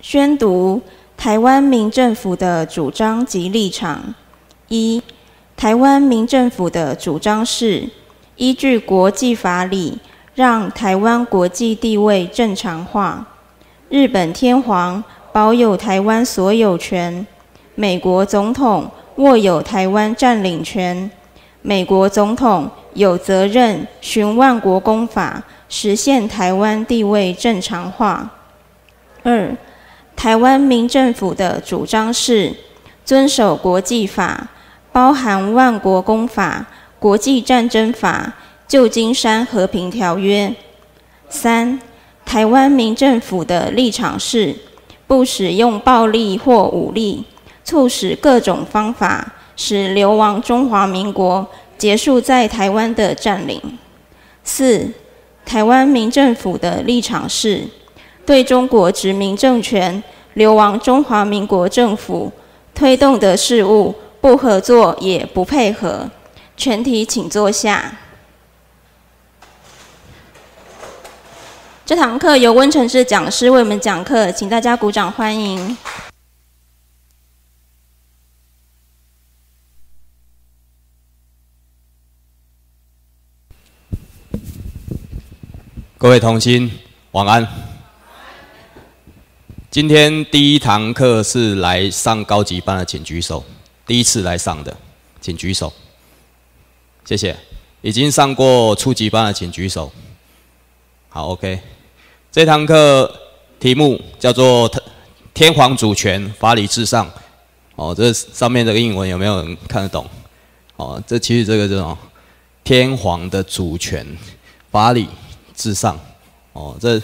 宣读台湾民政府的主张及立场：一、台湾民政府的主张是依据国际法理，让台湾国际地位正常化。日本天皇保有台湾所有权，美国总统握有台湾占领权，美国总统有责任循万国公法实现台湾地位正常化。二、台湾民政府的主张是遵守国际法，包含万国公法、国际战争法、旧金山和平条约。三、台湾民政府的立场是不使用暴力或武力，促使各种方法使流亡中华民国结束在台湾的占领。四、台湾民政府的立场是。对中国殖民政权、流亡中华民国政府推动的事物不合作也不配合。全体请坐下。这堂课由温城市讲师为我们讲课，请大家鼓掌欢迎。各位童心，晚安。今天第一堂课是来上高级班的，请举手。第一次来上的，请举手。谢谢。已经上过初级班的，请举手。好，OK。这堂课题目叫做“天皇主权，法理至上”。哦，这上面这个英文有没有人看得懂？哦，这其实这个这种天皇的主权，法理至上。哦，这。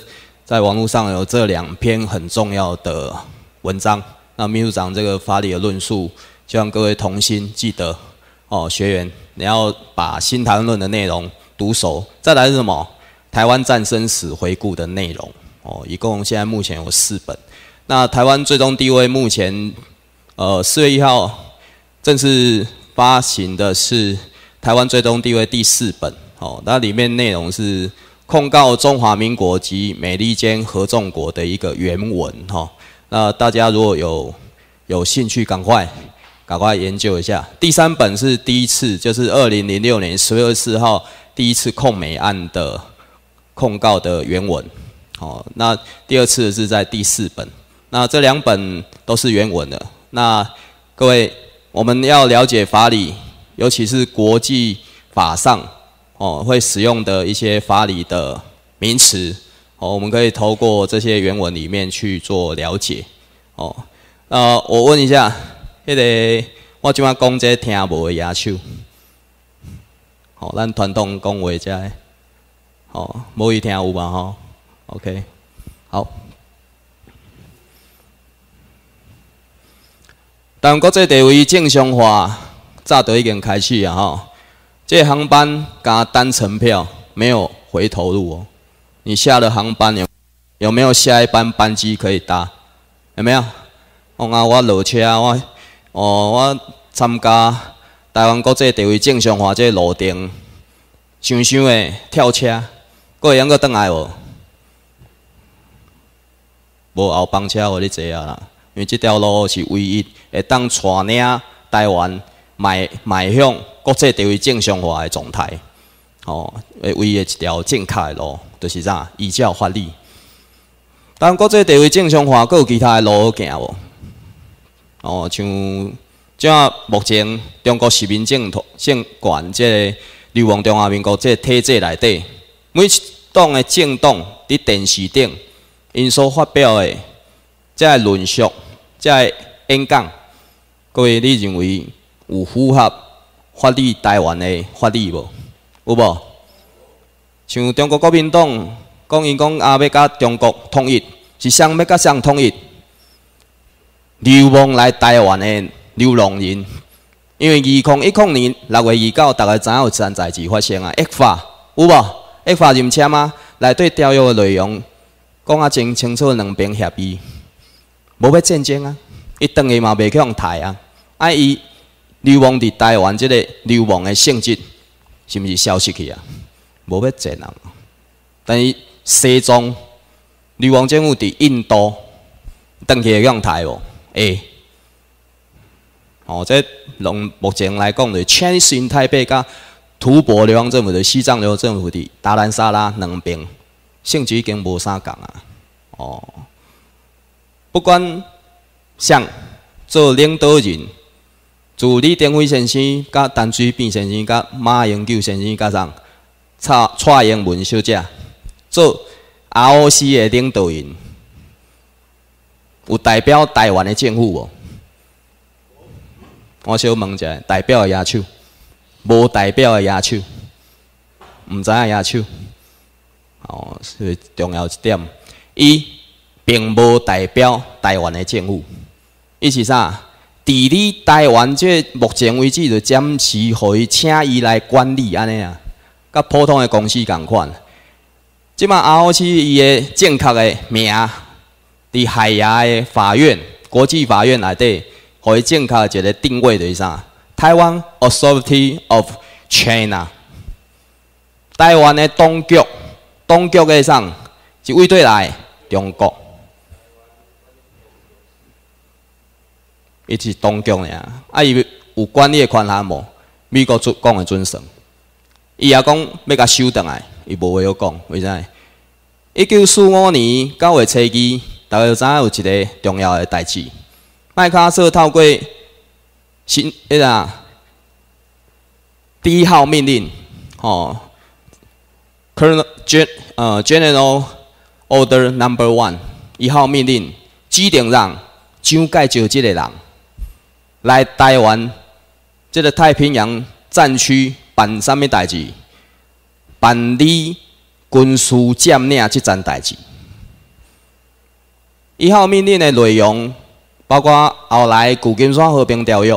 在网络上有这两篇很重要的文章。那秘书长这个发的论述，希望各位同心记得。哦，学员，你要把《新台论》的内容读熟。再来是什么？《台湾战生死回顾》的内容。哦，一共现在目前有四本。那《台湾最终地位》目前，呃，四月一号正式发行的是《台湾最终地位》第四本。哦，那里面内容是。控告中华民国及美利坚合众国的一个原文哈，那大家如果有有兴趣，赶快赶快研究一下。第三本是第一次，就是二零零六年十二月四号第一次控美案的控告的原文，哦，那第二次是在第四本，那这两本都是原文的。那各位我们要了解法理，尤其是国际法上。哦，会使用的一些法理的名词，哦，我们可以透过这些原文里面去做了解。哦，呃，我问一下，那个我怎啊讲这听无也齿？好，咱传统讲话者，哦，无语跳舞吧，哈，OK，好。但国际地位正常化，早都已经开始了，哈。这航班加单程票没有回头路哦，你下了航班有有没有下一班班机可以搭？有没有？我啊，我落车，我哦我参加台湾国际地位正常化这路程，想想的跳车，过用过邓来无？无后班车，我你坐啊？啦，因为这条路是唯一会当带领台湾。迈迈向国际地位正常化诶状态，哦，为唯一条正确诶路，就是啥依照法律。但国际地位正常化，阁有其他诶路行无？哦，像即目前中国市民政总统现管即流亡中华民国即体制内底，每党诶政党伫电视顶，因所发表个即论述、即演讲，各位你认为？有符合法律台湾的法律无？有无？像中国国民党讲，因讲啊要甲中国统一，是谁要甲谁统一。流亡来台湾的流浪人，因为二零一六年六月二九，大家知有一件代志发生啊。一法有无？一法认车吗？来对条约的内容讲啊，真清楚，两边协议，无要战争啊，一当下嘛袂去互杀啊，啊伊。流亡伫台湾，这个流亡的性质是毋是消失去啊？无要责人。但是西藏流亡政府伫印度，等级量大喎。哎，哦，即从目前来讲，就 Chinese 泰贝加、土蕃流亡政府的西藏流王政府的达兰萨拉两边性质已经无啥共啊。哦，不管谁做领导人。助理丁辉先生、甲陈水扁先生、甲马英九先生，加上蔡蔡英文小姐，做澳斯的领导人，有代表台湾的政府无？我想问一下，代表的野兽，无代表的野兽，毋知影野丑。哦，重要一点，伊并无代表台湾的政府，伊是啥？伫你台湾，即目前为止就暂时互伊请伊来管理安尼啊，甲普通的公司共款。即卖后去伊的正确的名，伫海牙的法院、国际法院内底，互伊正确一个定位就是啥？台湾 Authority of China，台湾的当局，当局的上一位对来中国。伊是东江呀，啊，伊有管理的权限无？美国尊讲嘅准绳。伊也讲要甲收倒来，伊无话要讲，为啥？一九四五年九月初几，大家知影有一个重要的代志，麦克阿瑟透过新，诶啊，第一号命令，哦，Colonel Gen，呃，General Order Number One，一号命令，指定让上介召即个人。来台湾，这个太平洋战区办什么代志？办理军事占领这层代志。一后命令的内容，包括后来旧金山和平条约，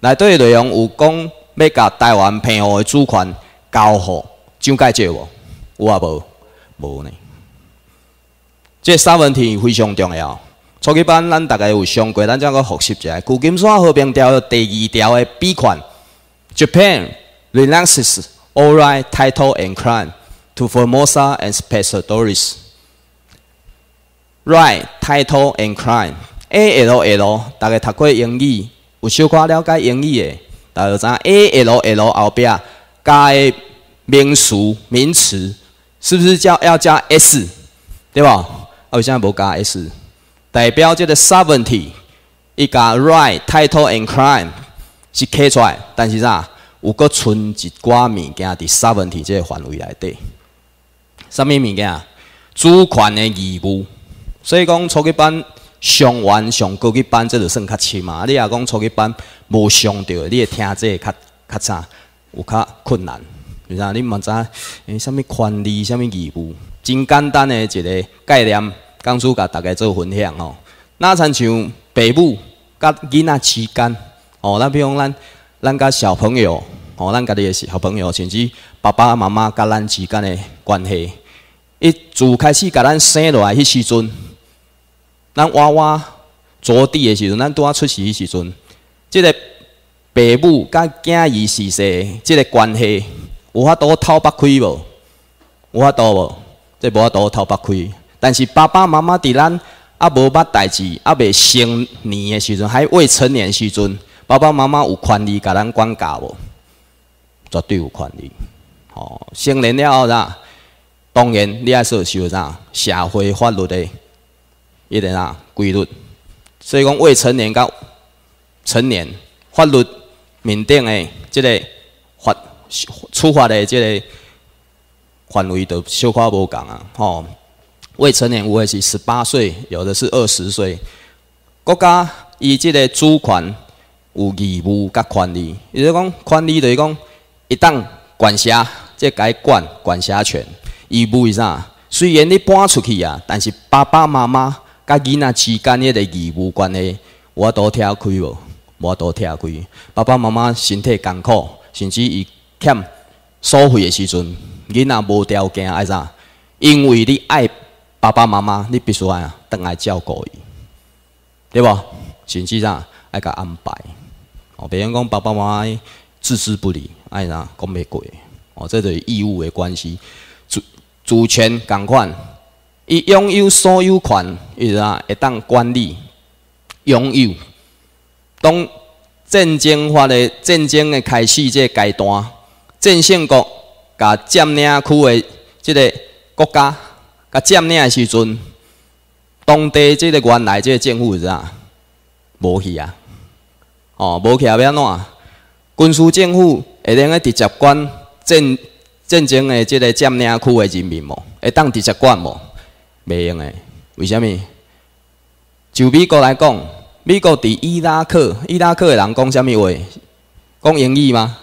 内底内容有讲要甲台湾澎湖的主权交互，怎介石无？有啊无？无呢。这三问题非常重要。初级班，咱大概有上过，咱再阁复习一下《旧金山和平条约》第二条的 B 款：Japan, r e l a x e s all r i g h title t and c r a i m to Formosa and s p a c e o w o r i s Right, title and c r a i m A L L L，大概读过英语，有小可了解英语的，大家就知 A L L 后壁加的名词，名词是不是叫要加 S？对吧？哦，现在无加 S。代表这个 seventy 伊家 right title and crime 是刻出来，但是啥，有阁剩一寡物件伫 seventy 这个范围内底。什么物件？主权的义务。所以讲初级班上完上高级班，这就算较深嘛。你若讲初级班无上到，你会听这个较较差，有较困难。然后你明知诶，什么权利？什么义务？真简单的一个概念。刚初甲大家做分享吼，那亲像爸母甲囡仔之间，哦，那比方咱咱甲小朋友，哦，咱家的是小朋友，甚至爸爸妈妈甲咱之间的关系，伊自开始甲咱生落来迄时阵，咱娃娃着地的时阵，咱拄仔出世的时阵，即个爸母甲囝儿是事，即个关系有法度透八开无？有法度无？即无法度透八开。但是爸爸妈妈伫咱啊无捌代志啊未成年诶时阵，还未成年时阵，爸爸妈妈有权利甲咱管教，绝对有权利。吼，成年了后啦，当然你爱说受啥社会法律的，一迭啥规律。所以讲未成年到成年，法律面顶诶，即个法处罚的即个范围都小可无同啊，吼。未成年，有的是十八岁，有的是二十岁。国家伊即个主权有义务甲权利，伊就讲权利就是讲一旦管辖，即该管管辖权。义务是啥？虽然你搬出去啊，但是爸爸妈妈甲囡仔之间迄个义务关系，我都拆开无，我都拆开。爸爸妈妈身体艰苦，甚至伊欠收费的时阵，囡仔无条件爱啥？因为你爱。爸爸妈妈，你必须啊，当来照顾伊，对不？甚至上爱个安排。哦，别讲爸爸妈妈置之不理，爱呐讲袂过。哦，这就义务的关系。主主权共款，伊拥有所有权，伊呐会当管理拥有。当战争法的战争的开始这阶段，战胜国甲占领区的即个国家。甲占领诶时阵，当地即个原来即个政府是啊，无去啊，哦，无去后安怎？军事政府会当直接管战战争诶即个占领区诶人民无，会当直接管无，袂用诶。为虾物？就美国来讲，美国伫伊拉克，伊拉克诶人讲虾物话？讲英语吗？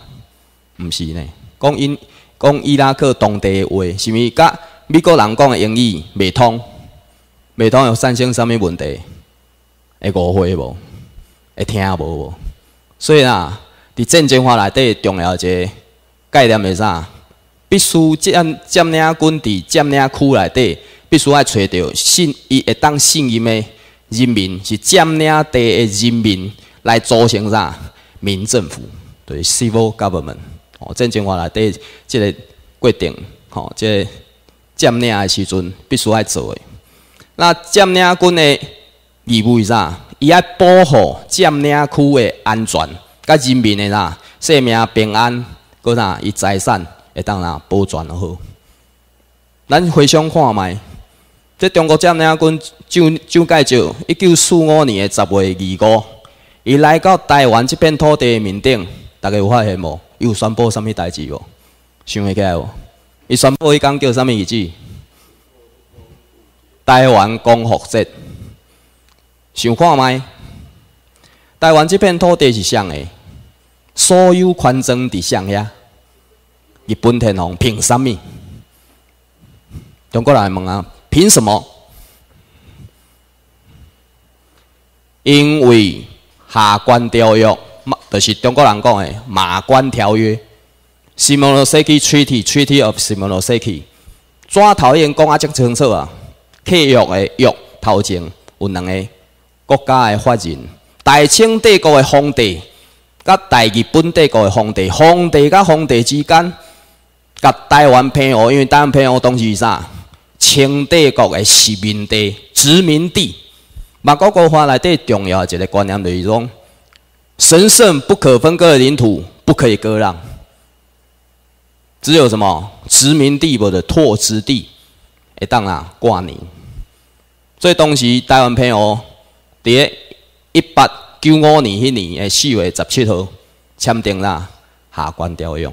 毋是呢，讲英讲伊拉克当地诶话，是毋是甲？美国人讲的英语袂通，袂通会产生啥物问题？会误会无？会听无无？所以啊，伫战争话内底重要一个概念是啥？必须占占领军伫占领区内底，必须爱揣到信伊会当信任的人民，是占领地的人民来组成啥？民政府，对，civil government。哦，战争话内底即个规定，吼，即。个。占领的时阵必须爱做的。那占领军的义务是啥？伊爱保护占领区的安全，甲人民的啦，性命平安，搁啥伊财产会当啦保全好。咱非常看卖，即中国占领军就就介绍一九四五年的十月二五，伊来到台湾这片土地的面顶，大家有发现无？伊有宣布啥物代志无？想会起来无？伊宣布伊讲叫啥物日子？台湾光复节。想看唛？台湾这片土地是谁的？所有权征伫谁遐？日本天皇凭啥物？中国人问啊，凭什么？因为《下关条约》，就是中国人讲的《马关条约》。《辛卯条 i Treaty Treaty of 辛卯条约》，怎讨厌讲啊？这清楚啊！契约的约头前有两个国家的法人，大清帝国的皇帝，甲大日本帝国的皇帝，皇帝甲皇帝之间，甲台湾平和，因为台湾平和当时是啥？清帝国的殖民地，殖民地。民国国法内底重要一个观念就是说神圣不可分割的领土，不可以割让。只有什么殖民地或的拓殖地，会当啊挂名。这当时台湾朋友，伫一八九五年迄年诶四月十七号签订了下关条约，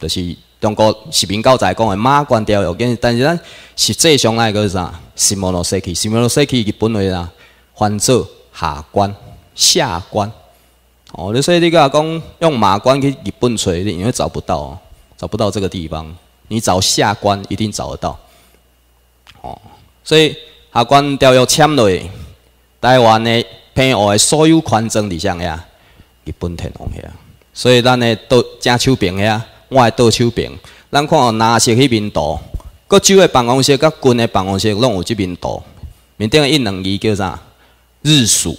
就是中国史民教材讲的马关条约。但是咱实际上来是啥是马六世纪？马六世纪日本为啊，换左下关、下关哦。你说你讲用马关去日本找，你因为找不到。哦。找不到这个地方，你找下关一定找得到。哦，所以下关调约签嘞，台湾的平湖的所有权证里向呀，日本天皇遐，所以咱的到正手柄遐，我的到手柄，咱看哪些迄面图，各州的办公室、甲军的办公室拢有即面图，面顶印两字叫啥？日数。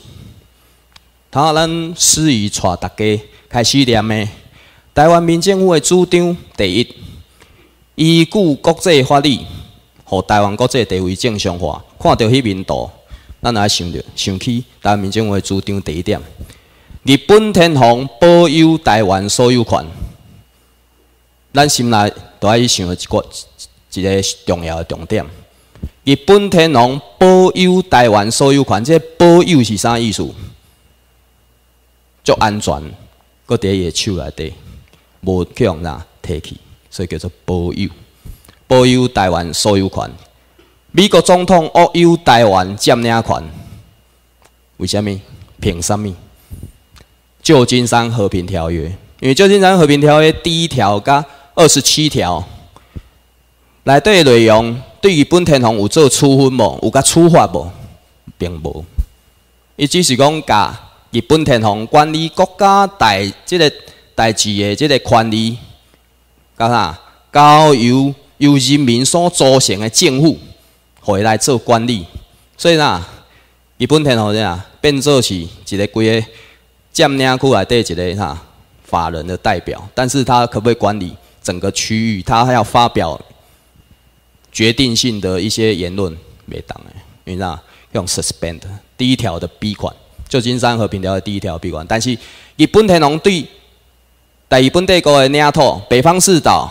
他咱师爷带大家开始念的。台湾民政府的主张第一，依据国际法律，互台湾国际地位正常化。看到迄面图，咱来想到想起台湾民政府的主张第一点：日本天皇保有台湾所有权。咱心内都在想一个一个重要的重点：日本天皇保有台湾所有权。这保有是啥意思？就安全，在伊的手内底。无叫人提起，所以叫做保有。保有台湾所有权。美国总统握有台湾占领权。为什么？凭什么？旧金山和平条约。因为旧金山和平条约第一条加二十七条，内底内容对于本天皇有做处分无？有加处罚无？并无。伊只是讲，加日本天皇管理国家大即个。代志的这个权利，干啥？交由由人民所组成的政府回来做管理。所以呐，伊本天龙啥变做是一个规个占领区内底一个哈法人的代表。但是他可不可以管理整个区域？他还要发表决定性的一些言论，没当哎。因为呐，用 suspend 第一条的 B 款，旧金山和平条约第一条 B 款。但是伊本天皇对第二，本地国的领土，北方四岛、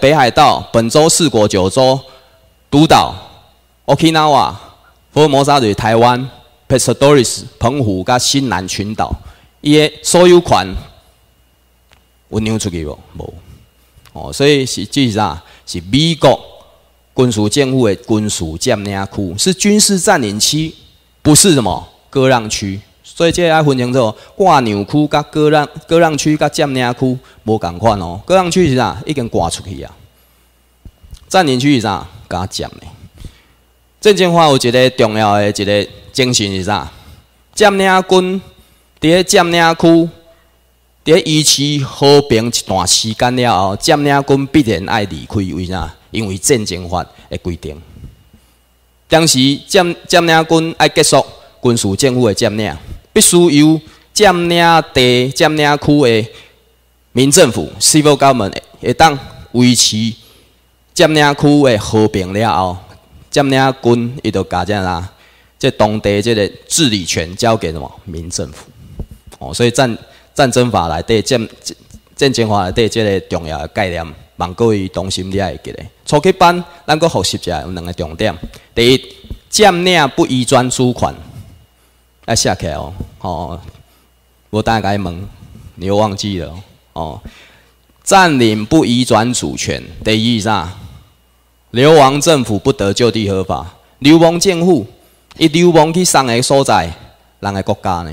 北海道、本州、四国、九州、独岛、Okinawa、福尔摩沙就台湾、p e s c a d o r i s 澎湖、噶新南群岛，伊的所有权，我让出去无？无。哦，所以实际上，是美国军事政府的军事占领区，是军事占领区，不是什么割让区。所以，即个爱分清楚，挂牛区甲割让割让区甲占领区无共款哦。割让区是啥？已经挂出去啊。占领区是啥？敢占的。战争法有一个重要的一个精神是啥？占领军伫占领区伫维持和平一段时间了后，占领军必然爱离开，为啥？因为战争法的规定。当时占占领军爱结束军事政府的占领。必须由占领地、占领区的民政府、civil government 会当维持占领区的和平了后，占领军伊就家将啦，即当地即个治理权交给什么民政府。哦，所以战战争法内底战战争法内底即个重要的概念，望各位同心也会记得初级班咱阁复习一下有两个重点：第一，占领不移转属权。要下课哦，哦，我大概问，你又忘记了哦。占领不移转主权，第一啥？流亡政府不得就地合法。流亡政府一流亡去三个所在，人个国家呢？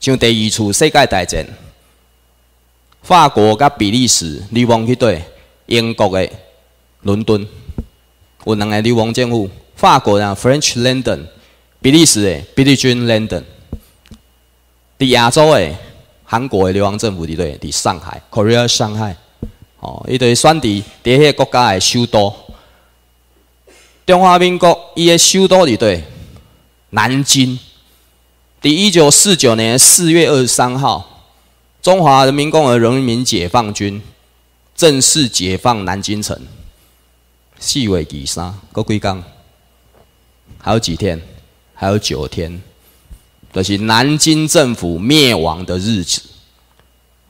像第二次世界大战，法国甲比利时流亡去对英国的伦敦，有两个流亡政府，法国人 French London。比利时诶，比利时伦敦；伫亚洲诶，韩国诶，流亡政府敌队伫上海，Korea 上海，哦，伊都是选伫迄个国家诶首都。中华民国伊诶首都敌队南京。伫一九四九年四月二十三号，中华人民共和国人民解放军正式解放南京城，四月二三，国几刚，还有几天？还有九天，就是南京政府灭亡的日子。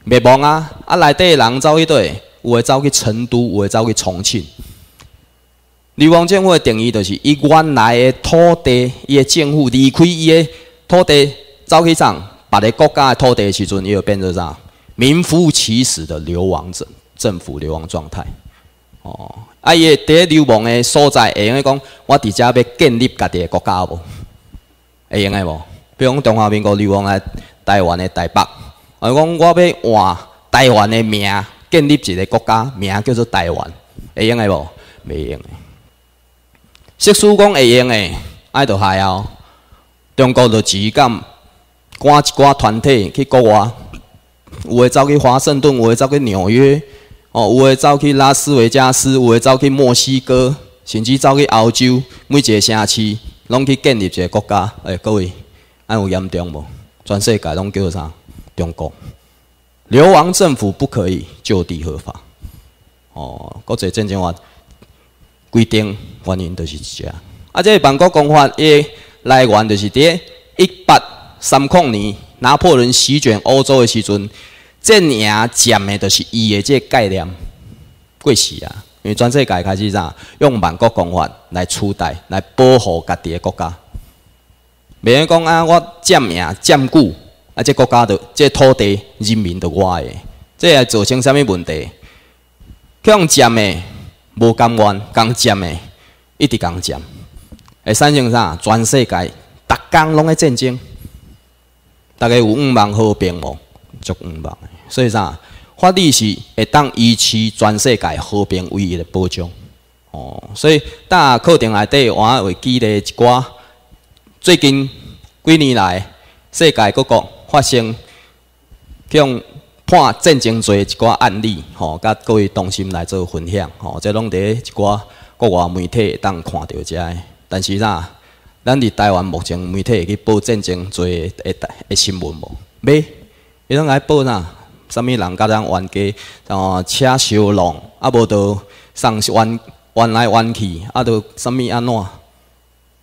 灭亡啊！啊，内底人走一对，有会走去成都，有会走去重庆。流亡政府的定义就是：伊原来的土地，伊的政府离开伊的土地，走去上别个国家的土地，的时阵，伊就变成啥名副其实的流亡者，政府流亡状态。哦，啊，伊的第一流亡的所在会用讲我伫遮要建立家己的国家无？会用诶无？比如讲，中华民国流亡来台湾诶台北，啊，讲我要换台湾诶名，建立一个国家，名叫做台湾，会用诶无？袂用诶。说说讲会用诶，爱着害哦。中国着自金，赶一寡团体去国外，有诶走去华盛顿，有诶走去纽约，哦，有诶走去拉斯维加斯，有诶走去墨西哥，甚至走去澳洲，每一个城市。拢去建立一个国家，诶，各位，安有严重无？全世界拢叫啥？中国流亡政府不可以就地合法。哦，国际政治法规定原因就是这。啊，这万国公法的来源就是伫一八三五年拿破仑席卷欧洲的时阵，正也占的就是伊的这概念，过时啊！因为全世界开始啥，用万国公法来取代，来保护家己的国家，免讲啊，我占名占久啊，这国家的这土地、人民都我的，这造成啥物问题？强占的无甘愿，共占的一直共占。会产生啥？全世界，逐天拢在战争，逐个有五万和平无，足五万，所以啥？法律是会当维持全世界和平唯一的保障。哦，所以在课程内底，我会记得一寡最近几年来，世界各国发生向判战争罪的一寡案例，吼，甲各位同心来做分享，吼，这拢在一寡国外媒体会当看到遮。但是呐，咱伫台湾目前媒体会去报战争罪的的的新闻无？没，伊拢来报呐。啥物人甲咱冤家，哦，车烧弄，啊，无得上冤冤来冤去，啊，得啥物安怎？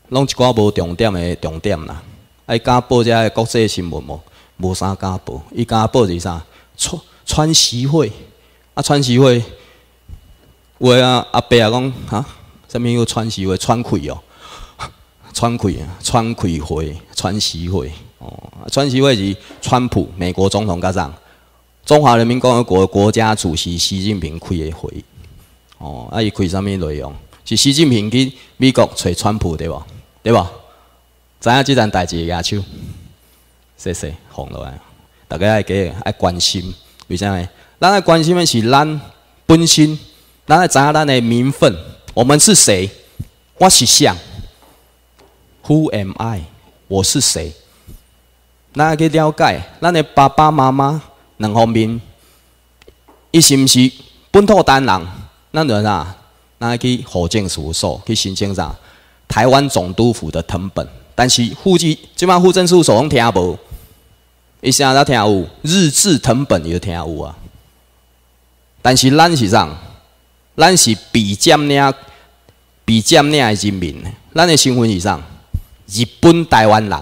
拢一寡无重点诶，重点啦。爱敢报遮诶，国际新闻无无啥敢报，伊敢报是啥？川川西会，啊，川西会，话啊，阿爸讲哈，啥物叫川西会？川会哦，川会，川会会，川西会。哦，川西会是川普，美国总统甲上。中华人民共和国国家主席习近平开的会，哦，啊伊开啥物内容？是习近平去美国找川普对无？对无？知影即件代志亚少，谢谢红来，大家爱记爱关心，为甚呢？咱爱关心的是咱本身，咱爱知影咱的名分，我们是谁？我是谁？Who am I？我是谁？咱要去了解咱的爸爸妈妈。两方面，伊是毋是本土单人？咱怎啊？咱去户政事务所去申请啥？台湾总督府的藤本，但是户籍即满户政事务所拢听无？伊啥都听有日志藤本伊有听有啊？但是咱是啥？咱是被占领、被占领的人民。咱的身份是啥？日本台湾人，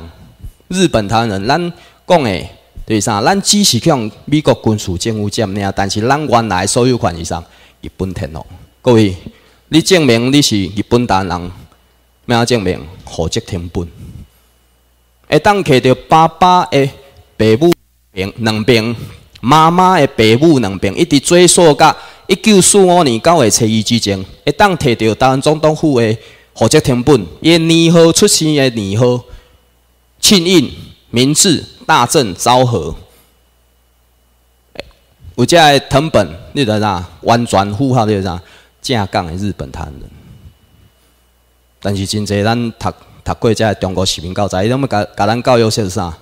日本台湾人，咱讲的。第三，咱只是向美国军事政府借命，但是咱原来所有权是啥？日本天龙。各位，你证明你是日本蛋人，没有证明户籍填本。会当摕到爸爸的爸母两爿，妈妈的爸母两爿，一直追溯到一九四五年九月初一之前，会当摕到台湾总统府的户籍填本。伊年号出生的年号，亲印名字。大正昭和，有只藤本，你知啥？完全符号就知啥？正港的日本男人。但是真侪咱读读过只中国视频教材，伊拢要甲甲咱教育说是啥？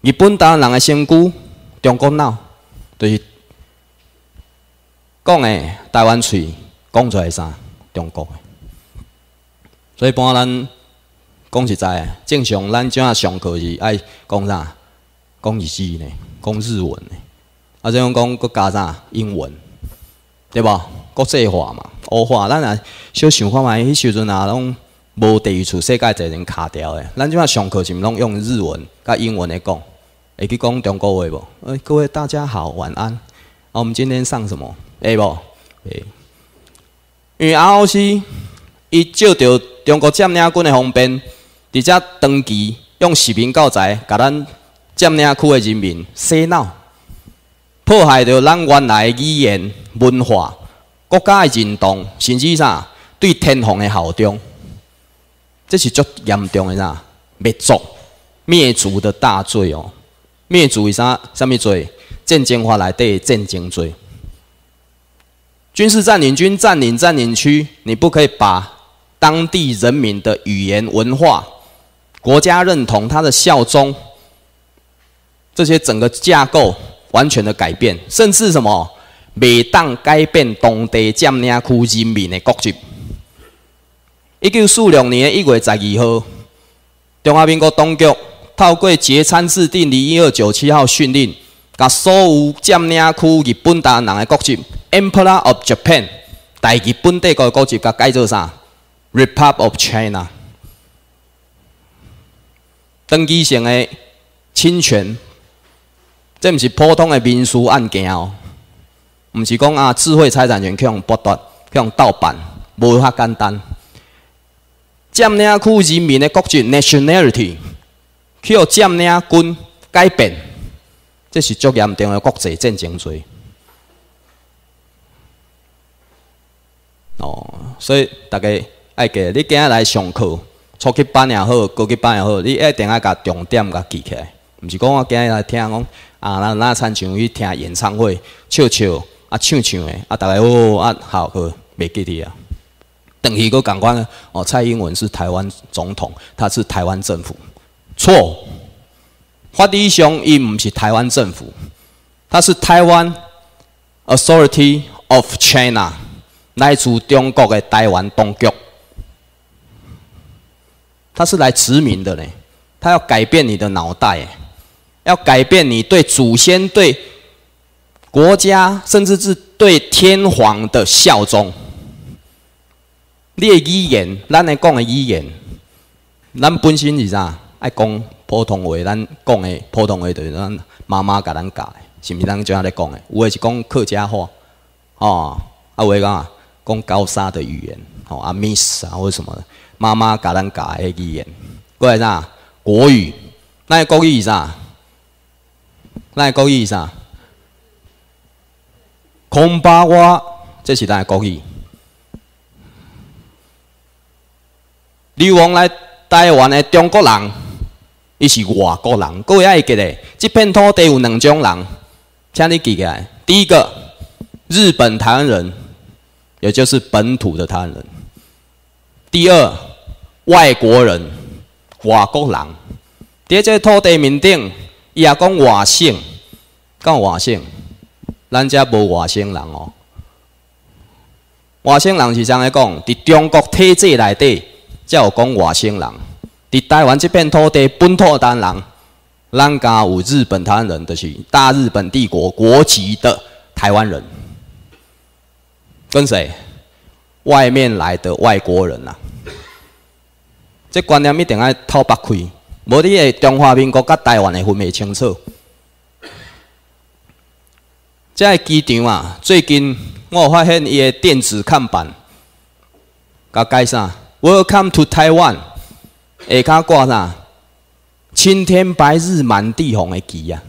日本刀人的身躯，中国脑，就是讲的台湾嘴讲出来啥，中国。的。所以帮咱。讲实在，正常咱怎啊上课是爱讲啥？讲日语呢？讲日文呢？啊，样讲搁加啥？英文，对无？国际化嘛，欧化。咱啊，小想看觅迄时阵啊，拢无地次世界侪人卡掉诶。咱怎啊上课是毋拢用日文、甲英文来讲，会去讲中国话无？诶，各位大家好，晚安。啊，我们今天上什么？诶因为然后是伊照着中国占领军的方便。直接长期用视频教材，甲咱占领区的人民洗脑，破坏着咱原来的语言文化、国家的认同，甚至啥对天皇的效忠，这是足严重的啥灭族灭族的大罪哦！灭族是啥？啥物罪？战争法内底战争罪。军事占领军占领占领区，你不可以把当地人民的语言文化。国家认同、他的效忠，这些整个架构完全的改变，甚至什么，未当改变当地占领区人民的国籍。一九四六年一月十二号，中华民国当局透过节参制定的一二九七号训令，把所有占领区日本人的国籍 e m p e r o r of Japan） 代日本地国的国籍，改做啥？Republic of China。登记性的侵权，这毋是普通的民事案件哦，毋是讲啊，智慧财产权去用剥夺、去用盗版，无遐简单。占领区人民的国籍 （nationality） 去用占领军改变，这是足严重的国际战争罪。哦，所以大家爱记，你今仔来上课。初级班也好，高级班也好，你一定要甲重点甲记起来。毋是讲我今日来听讲，啊，那那参像去听演唱会，笑笑，啊唱唱的，啊大个哦啊好好袂记得啊。等于佫感款，哦，蔡英文是台湾总统，他是台湾政府，错。法律上伊毋是台湾政府，他是台湾 authority of China，来自中国嘅台湾当局。他是来殖民的嘞，他要改变你的脑袋，要改变你对祖先、对国家，甚至是对天皇的效忠。你的语言，咱来讲的语言，咱本身是啥？爱讲普通话，咱讲的普通话就是咱妈妈给咱教的，是不是？咱就安尼讲的，有的是讲客家话，哦，啊，有的讲啊讲高沙的语言，哦阿 s 斯啊或者什么。的。妈妈，教咱教迄语言，过来啥？国语，那系国语啥？那系国语啥？恐怕我这是咱系国语。流往来台湾的中国人，伊是外国人，各位爱记得，这片土地有两种人，请你记起来。第一个，日本台湾人，也就是本土的台湾人。第二，外国人、外国人，在这个土地面顶，也讲外省，讲外省，咱家无外省人哦。外省人是怎个讲？伫中国体制内底，才有讲外省人。伫台湾这片土地本土人，咱家有日本台湾人，就是大日本帝国国籍的台湾人，跟谁？外面来的外国人呐？这观念一定要透白开，无你诶中华民国甲台湾会分袂清楚。这机场啊，最近我发现伊个电子看板，甲改啥？Welcome to Taiwan，下骹挂啥？青天白日满地红的旗啊！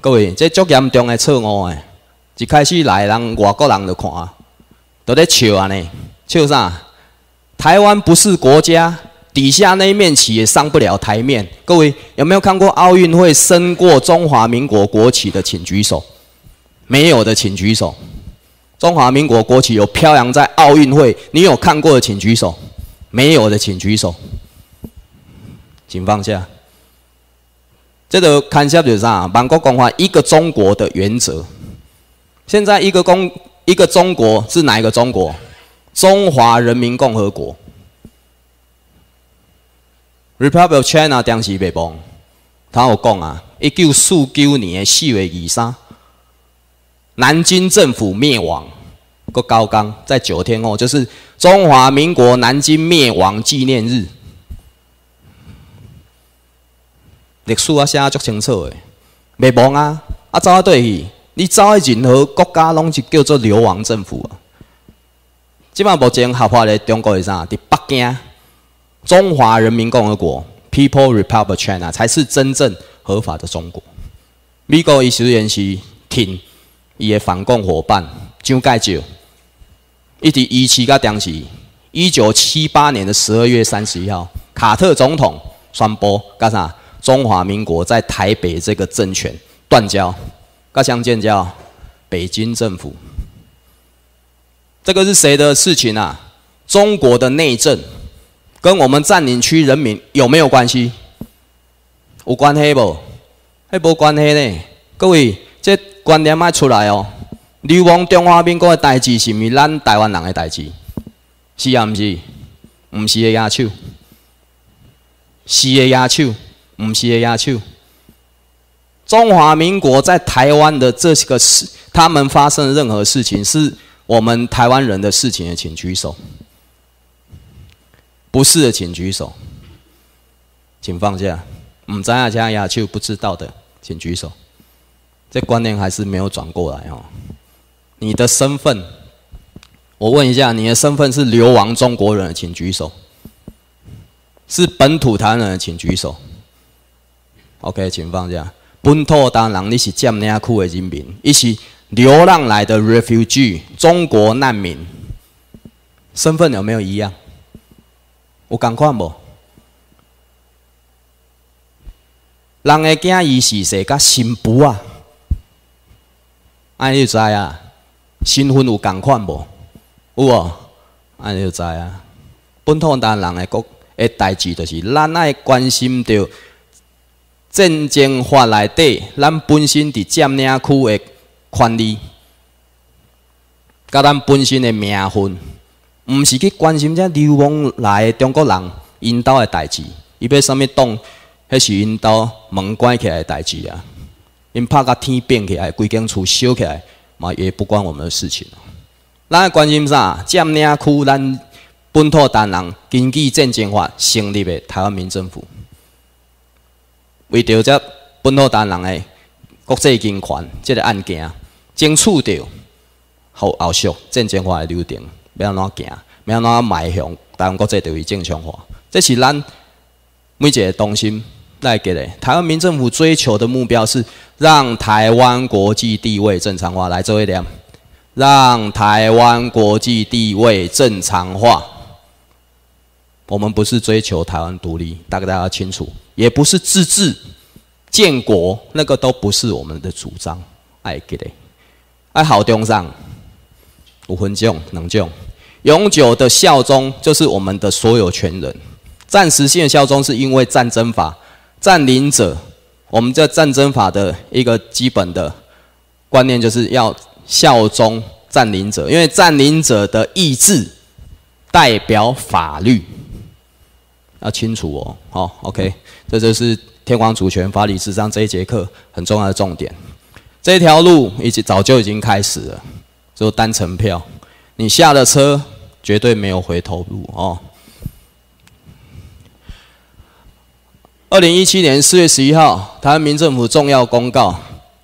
各位，这足严重的错误诶！一开始来人外国人就看，都咧笑安尼，笑啥？台湾不是国家，底下那一面旗也上不了台面。各位有没有看过奥运会升过中华民国国旗的，请举手；没有的，请举手。中华民国国旗有飘扬在奥运会，你有看过的请举手；没有的请举手。请放下。这个看下就是啥？万国公法一个中国的原则。现在一个公一个中国是哪一个中国？中华人民共和国，Republic China 当时被崩，他有讲啊，一九四九年四月二三，南京政府灭亡，个高纲在九天后，就是中华民国南京灭亡纪念日。历史啊写足清楚的，灭亡啊，啊走阿对去，你走阿任何国家拢是叫做流亡政府啊。即嘛目前合法的中国是啥？在北京，中华人民共和国 p e o p l e Republic o China） 才是真正合法的中国。美国一直延是挺伊的反共伙伴，蒋介石，伊直伊时个当时，一九七八年的十二月三十一号，卡特总统宣布，干啥？中华民国在台北这个政权断交，干想建交北京政府。这个是谁的事情啊？中国的内政跟我们占领区人民有没有关系？有关系不？还无关系呢？各位，这观念麦出来哦。流亡中华民国的代志是是咱台湾人的代志？是啊，毋是？毋是的野丑，是的野丑，毋是的野丑。中华民国在台湾的这些个事，他们发生任何事情是？我们台湾人的事情也请举手，不是的请举手，请放下。嗯，张亚强、杨就不知道的请举手，这观念还是没有转过来哦。你的身份，我问一下，你的身份是流亡中国人，请举手；是本土台湾人，请举手。OK，请放下。本土台湾人，你是嘉南区的人民，你是。流浪来的 refugee，中国难民，身份有没有一样？有共款无？人会惊伊是谁？甲新妇啊，安就知啊，新婚有共款无？有哦，安就知啊。本土人人的国的代志，就是咱爱关心着战争发内底，咱本身伫占领区的。权利，甲咱本身的命运，毋是去关心遮流亡来的中国人，因兜的代志。伊要啥物动，迄是因兜门关起来的代志啊？因拍甲天变起来，规间厝烧起来，嘛也不关我们的事情。咱关心啥？占领区咱本土单人经济战争法》成立的台湾民政府，为着遮本土单人的国际人权，即个案件。接触到后，后续正常化的流程要怎行，要怎迈向台湾国际地位正常化？这是咱每个中心来给的。台湾民政府追求的目标是让台湾国际地位正常化。来，做一点，让台湾国际地位正常化。我们不是追求台湾独立，大概大家清楚，也不是自治建国，那个都不是我们的主张。爱给嘞。哎，好，中上，五分钟能救，永久的效忠就是我们的所有权人，暂时性的效忠是因为战争法，占领者，我们这战争法的一个基本的观念就是要效忠占领者，因为占领者的意志代表法律，要清楚哦，好，OK，这就是天皇主权法理之上这一节课很重要的重点。这条路已经早就已经开始了，就单程票，你下了车绝对没有回头路哦。二零一七年四月十一号，台湾民政府重要公告，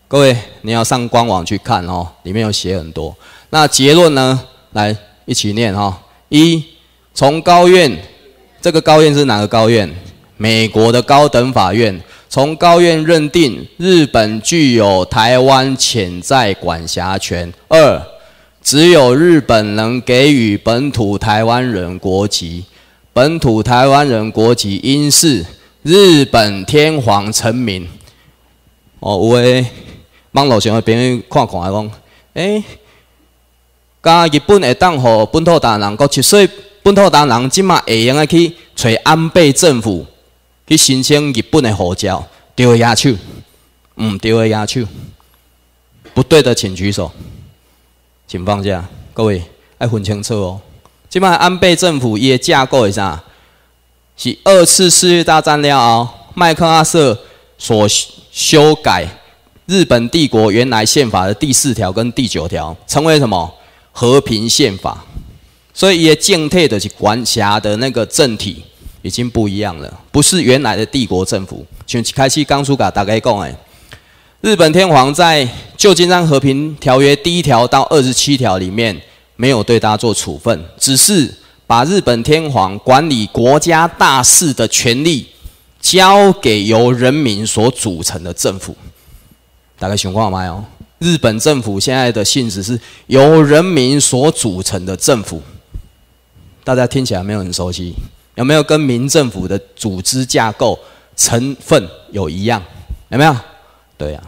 各位你要上官网去看哦，里面有写很多。那结论呢？来一起念哈。一，从高院，这个高院是哪个高院？美国的高等法院。从高院认定，日本具有台湾潜在管辖权。二，只有日本能给予本土台湾人国籍。本土台湾人国籍应是日本天皇臣民。哦，有诶，网络上诶朋友看看诶，讲，哎，甲日本会当互本土台湾人，搁就算本土台湾人，即马会用诶去找安倍政府。去申请日本的护照，对个牙齿，嗯，对个牙齿，不对的请举手，请放下，各位要分清楚哦。今摆安倍政府伊的架构一下，是二次世界大战了哦，麦克阿瑟所修改日本帝国原来宪法的第四条跟第九条，成为什么和平宪法，所以伊的静态的是管辖的那个政体。已经不一样了，不是原来的帝国政府。请开启刚出卡，打开讲个。哎，日本天皇在《旧金山和平条约》第一条到二十七条里面，没有对家做处分，只是把日本天皇管理国家大事的权利交给由人民所组成的政府。大概情况麦哦，日本政府现在的性质是由人民所组成的政府。大家听起来没有很熟悉。有没有跟民政府的组织架构成分有一样？有没有？对呀。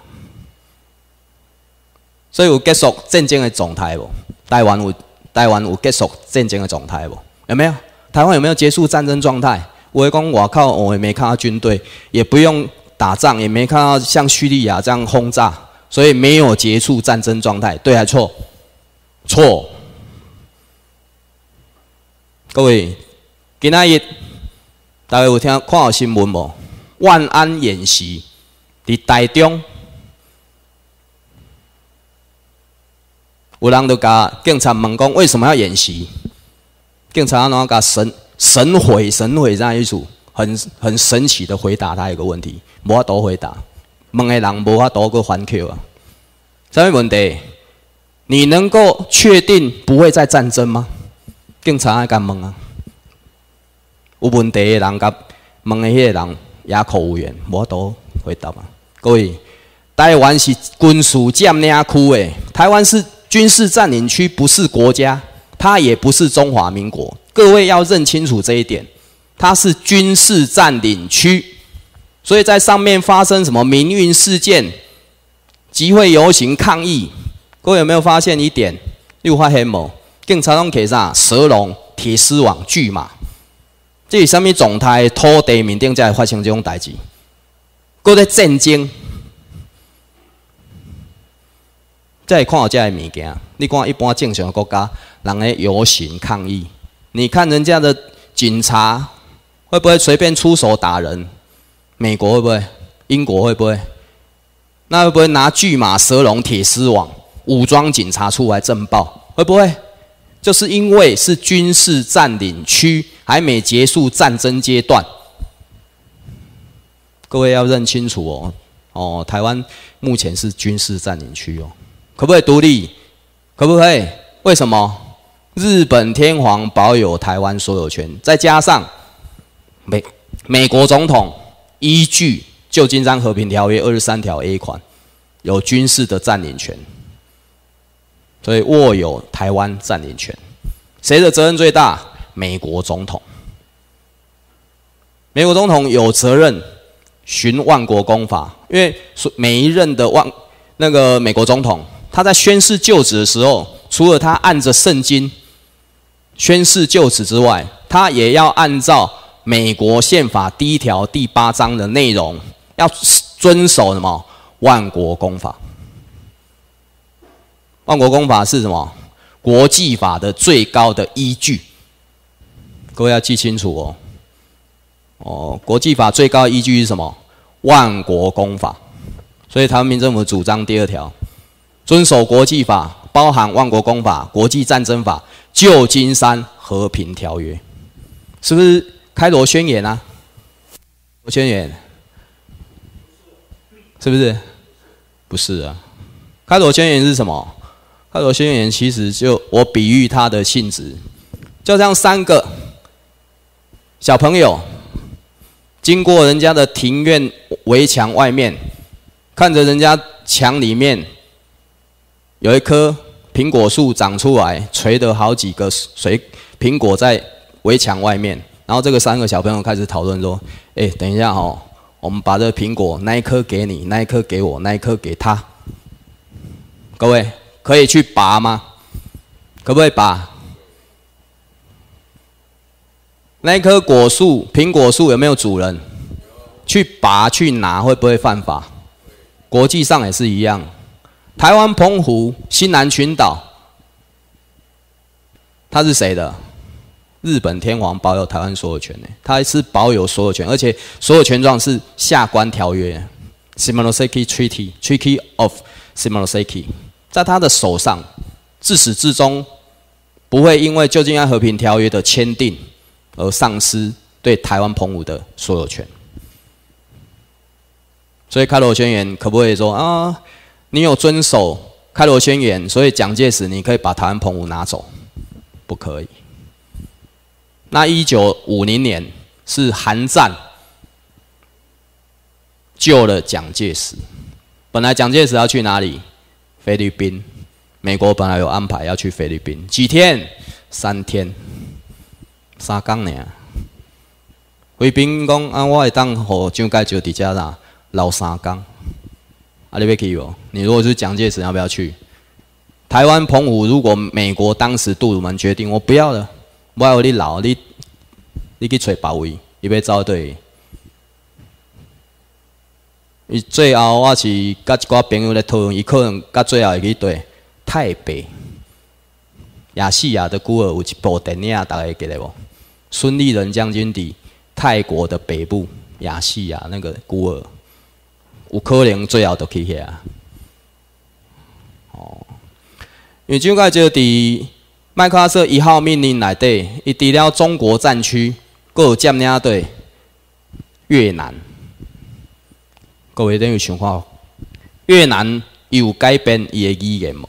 所以有结束战争的状态不？台湾有台湾有结束战争的状态不？有没有？台湾有没有结束战争状态？我讲我靠，我也没看到军队，也不用打仗，也没看到像叙利亚这样轰炸，所以没有结束战争状态，对还错？错。各位。今仔日，大家有听看新闻无？万安演习伫台中，有人就甲警察问讲，为什么要演习？警察啊，哪神神回神这样一组，很很神奇的回答他一个问题，无法度回答。问的人无法度去还口啊。什么问题？你能够确定不会再战争吗？警察爱敢问啊？有问题的人，甲问的迄个人哑口无言，无都回答嘛。各位，台湾是军事占领区诶，台湾是军事占领区，不是国家，它也不是中华民国。各位要认清楚这一点，它是军事占领区，所以在上面发生什么民运事件、集会游行抗议，各位有没有发现一点？有发现某警察用开啥蛇龙铁丝网、巨蟒。这是什么状态？土地面顶才会发生这种代志，够得震惊！再看到这物件，你看一般正常的国家，人诶游行抗议，你看人家的警察会不会随便出手打人？美国会不会？英国会不会？那会不会拿巨马、蛇龙、铁丝网、武装警察出来镇暴？会不会？就是因为是军事占领区，还没结束战争阶段。各位要认清楚哦，哦，台湾目前是军事占领区哦，可不可以独立？可不可以？为什么？日本天皇保有台湾所有权，再加上美美国总统依据《旧金山和平条约》二十三条 A 款，有军事的占领权。所以握有台湾占领权，谁的责任最大？美国总统。美国总统有责任循万国公法，因为每一任的万那个美国总统，他在宣誓就职的时候，除了他按着圣经宣誓就职之外，他也要按照美国宪法第一条第八章的内容，要遵守什么？万国公法。万国公法是什么？国际法的最高的依据，各位要记清楚哦。哦，国际法最高依据是什么？万国公法。所以台湾民政府主张第二条，遵守国际法，包含万国公法、国际战争法、旧金山和平条约，是不是开罗宣言啊？宣言是不是？不是啊。开罗宣言是什么？快说：“宣言其实就我比喻它的性质，就像三个小朋友经过人家的庭院围墙外面，看着人家墙里面有一棵苹果树长出来，垂的好几个水苹果在围墙外面，然后这个三个小朋友开始讨论说：“哎，等一下哦，我们把这苹果那一颗给你，那一颗给我，那一颗给他。”各位。可以去拔吗？可不可以拔？那棵果树苹果树有没有主人？去拔去拿会不会犯法？国际上也是一样。台湾澎湖、西南群岛，它是谁的？日本天皇保有台湾所有权呢？它是保有所有权，而且所有权状是《下关条约 s i m o j a s a e Treaty Treaty of s i m o d a 在他的手上，自始至终不会因为《旧金山和平条约》的签订而丧失对台湾澎湖的所有权。所以《开罗宣言》可不可以说啊？你有遵守《开罗宣言》，所以蒋介石你可以把台湾澎湖拿走？不可以。那一九五零年是韩战救了蒋介石。本来蒋介石要去哪里？菲律宾，美国本来有安排要去菲律宾几天，三天，三冈呢？菲律宾讲啊，我的档火上介酒伫遮啦捞三冈，啊，你要去无？你如果是蒋介石，要不要去台湾澎湖？如果美国当时杜鲁门决定，我不要了，我要你老，你你去找保卫，你要遭队。伊最后我是甲一寡朋友咧讨论，伊可能甲最后会去对台北亚细亚的孤儿有一部电影，大家会记得无？孙立人将军伫泰国的北部亚细亚那个孤儿，有可能最后都去遐。哦，因为就个就伫麦克阿瑟一号命令内底，伊除了中国战区有占领对越南。各位等于想哦，越南有改变伊的语言吗？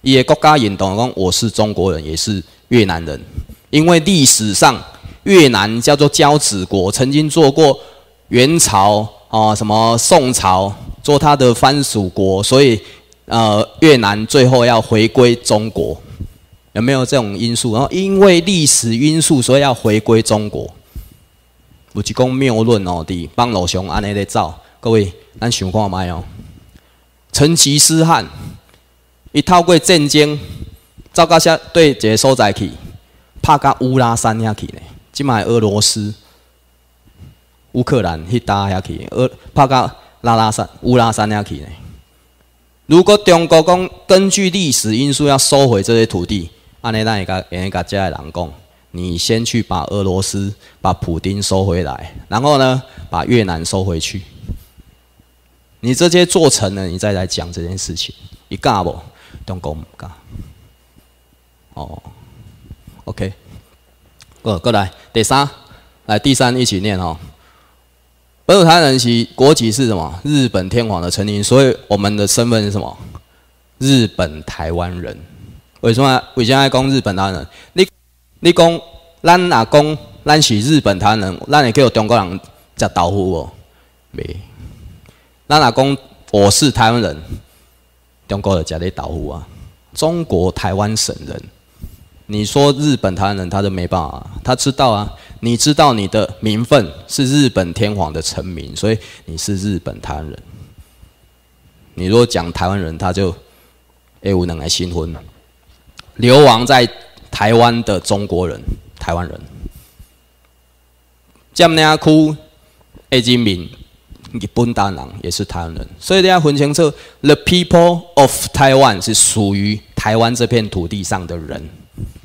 伊的国家认同讲我是中国人，也是越南人，因为历史上越南叫做交子国，曾经做过元朝啊什么宋朝做他的藩属国，所以呃越南最后要回归中国，有没有这种因素？然后因为历史因素，所以要回归中国。有一讲谬论哦，伫网络上安尼咧走，各位咱想看卖哦。成吉思汗，伊透过战争，走到遐对一个所在去，拍到乌拉山遐去嘞，即卖俄罗斯、乌克兰迄搭遐去，呃，拍到拉拉山、乌拉山遐去嘞。如果中国讲根据历史因素要收回这些土地，安尼咱会甲会甲遮个人讲。你先去把俄罗斯、把普京收回来，然后呢，把越南收回去。你这些做成了，你再来讲这件事情，你敢不？都干。哦，OK。过过来，第三，来第三一起念哦。本土台人其国籍是什么？日本天皇的臣民，所以我们的身份是什么？日本台湾人。为什么？我先来攻日本台人，你。你讲，咱也讲，咱是日本台湾人，咱也叫中国人食豆腐哦，没，咱也讲，我是台湾人，中国人吃你豆腐啊？中国台湾省人，你说日本台湾人他就没办法，他知道啊，你知道你的名分是日本天皇的臣民，所以你是日本台湾人。你如果讲台湾人，他就诶，无能来新婚，流亡在。台湾的中国人，台湾人，江门阿的人民，日本大浪也是台湾人，所以大家很清楚，The people of Taiwan 是属于台湾这片土地上的人，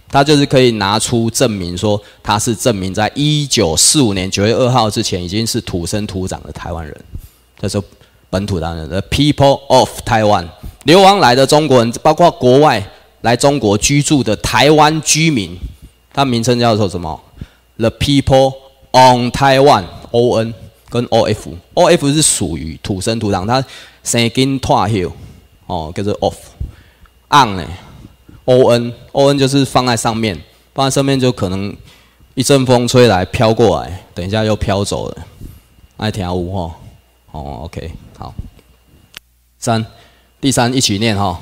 他就是可以拿出证明说他是证明在一九四五年九月二号之前已经是土生土长的台湾人，他说本土台湾人，The people of Taiwan 流亡来的中国人，包括国外。来中国居住的台湾居民，它名称叫做什么？The people on Taiwan. O N 跟 O F. O F 是属于土生土长，它生根拓后，哦，叫做 Of. On 呢？O N O N 就是放在上面，放在上面就可能一阵风吹来飘过来，等一下又飘走了。爱跳舞吼，哦，OK，好。三，第三一起念哈。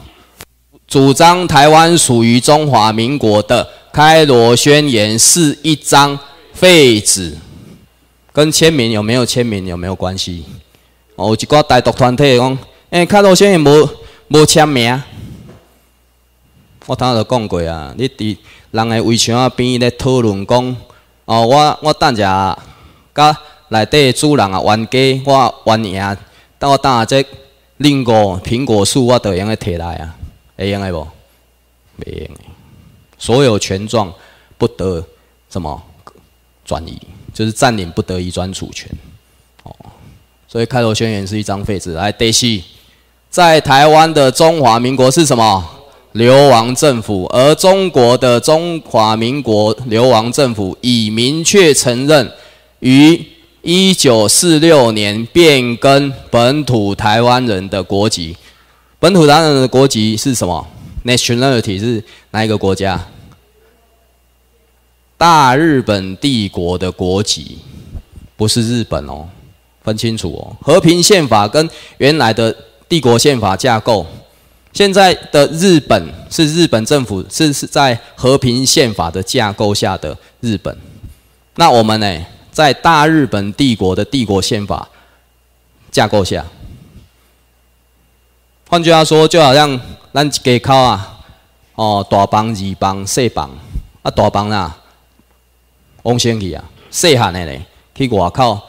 主张台湾属于中华民国的《开罗宣言》是一张废纸，跟签名有没有签名有没有关系？哦，一个台独团体讲，诶，《开罗宣言》无无签名。我头下就讲过啊，你伫人诶围墙啊边咧讨论讲哦，我我等下甲内底主人啊冤家，我冤赢，等我等下即另个苹果树，我会用个摕来啊。A 用 A 不？没用。所有权状不得什么转移，就是占领不得移转主权。哦，所以开头宣言是一张废纸。来，Daisy，在台湾的中华民国是什么流亡政府？而中国的中华民国流亡政府已明确承认，于一九四六年变更本土台湾人的国籍。本土男人的国籍是什么？Nationality 是哪一个国家？大日本帝国的国籍不是日本哦，分清楚哦。和平宪法跟原来的帝国宪法架构，现在的日本是日本政府是是在和平宪法的架构下的日本。那我们呢，在大日本帝国的帝国宪法架构下。换句话说，就好像咱一家口啊，哦，大房、二房、小房啊，大房啦，往先去啊，细汉的呢，去外口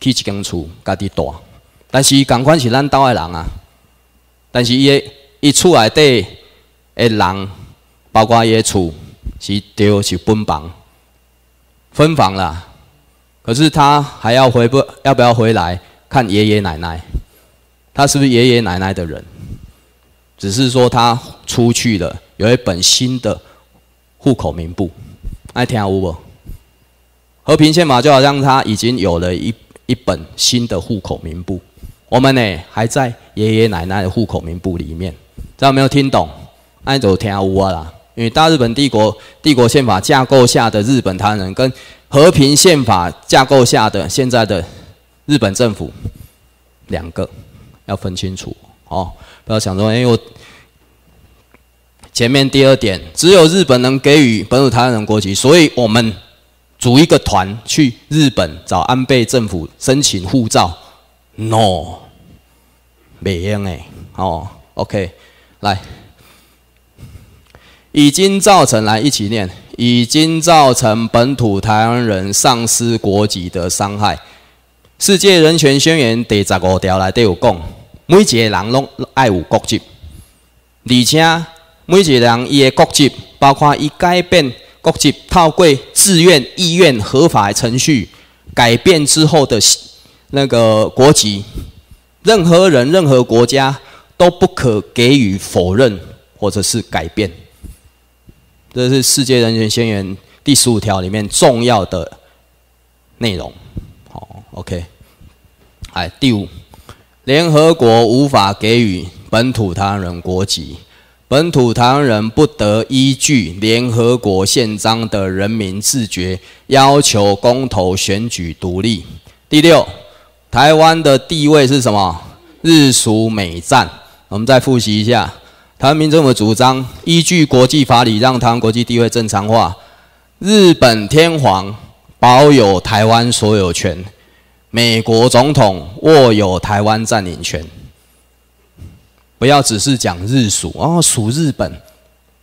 去一间厝，家己住。但是共款是咱兜的人啊，但是伊的伊厝内底的人，包括伊的厝，是就是分房，分房啦。可是他还要回不？要不要回来看爷爷奶奶？他是不是爷爷奶奶的人？只是说他出去了，有一本新的户口名簿。爱听无二，和平宪法就好像他已经有了一一本新的户口名簿。我们呢还在爷爷奶奶的户口名簿里面，知道没有？听懂？爱走天下无啊啦。因为大日本帝国帝国宪法架构下的日本他人，跟和平宪法架构下的现在的日本政府，两个。要分清楚哦，不要想说，哎，我前面第二点，只有日本能给予本土台湾人国籍，所以我们组一个团去日本找安倍政府申请护照，no，没用诶，哦，OK，来，已经造成，来一起念，已经造成本土台湾人丧失国籍的伤害。世界人权宣言第十五条内底有讲，每一个人拢爱有国籍，而且每一个人伊的国籍，包括伊改变国籍，透过自愿、意愿、合法程序改变之后的那个国籍，任何人、任何国家都不可给予否认或者是改变。这是世界人权宣言第十五条里面重要的内容。好，OK，哎，第五，联合国无法给予本土台湾人国籍，本土台湾人不得依据联合国宪章的人民自觉要求公投选举独立。第六，台湾的地位是什么？日属美赞。我们再复习一下，台湾民众的主张，依据国际法理让台湾国际地位正常化。日本天皇。保有台湾所有权，美国总统握有台湾占领权。不要只是讲日属啊，属日本，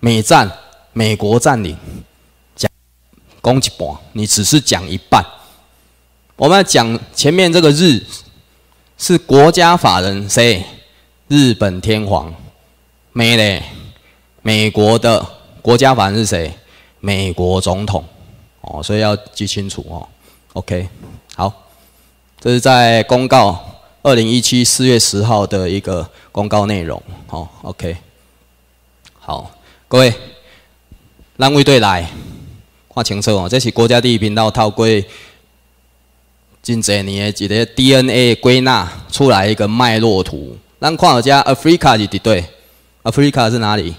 美占美国占领，讲攻击半，你只是讲一半。我们要讲前面这个日是国家法人谁？日本天皇没嘞？美国的国家法人是谁？美国总统。哦，所以要记清楚哦。OK，好，这是在公告二零一七四月十号的一个公告内容。好，OK，好，各位，让卫队来看清楚哦。这是国家地理频道透过近几年一个 DNA 归纳出来一个脉络图。让看我家 Africa 是敌对 a f r i c a 是哪里？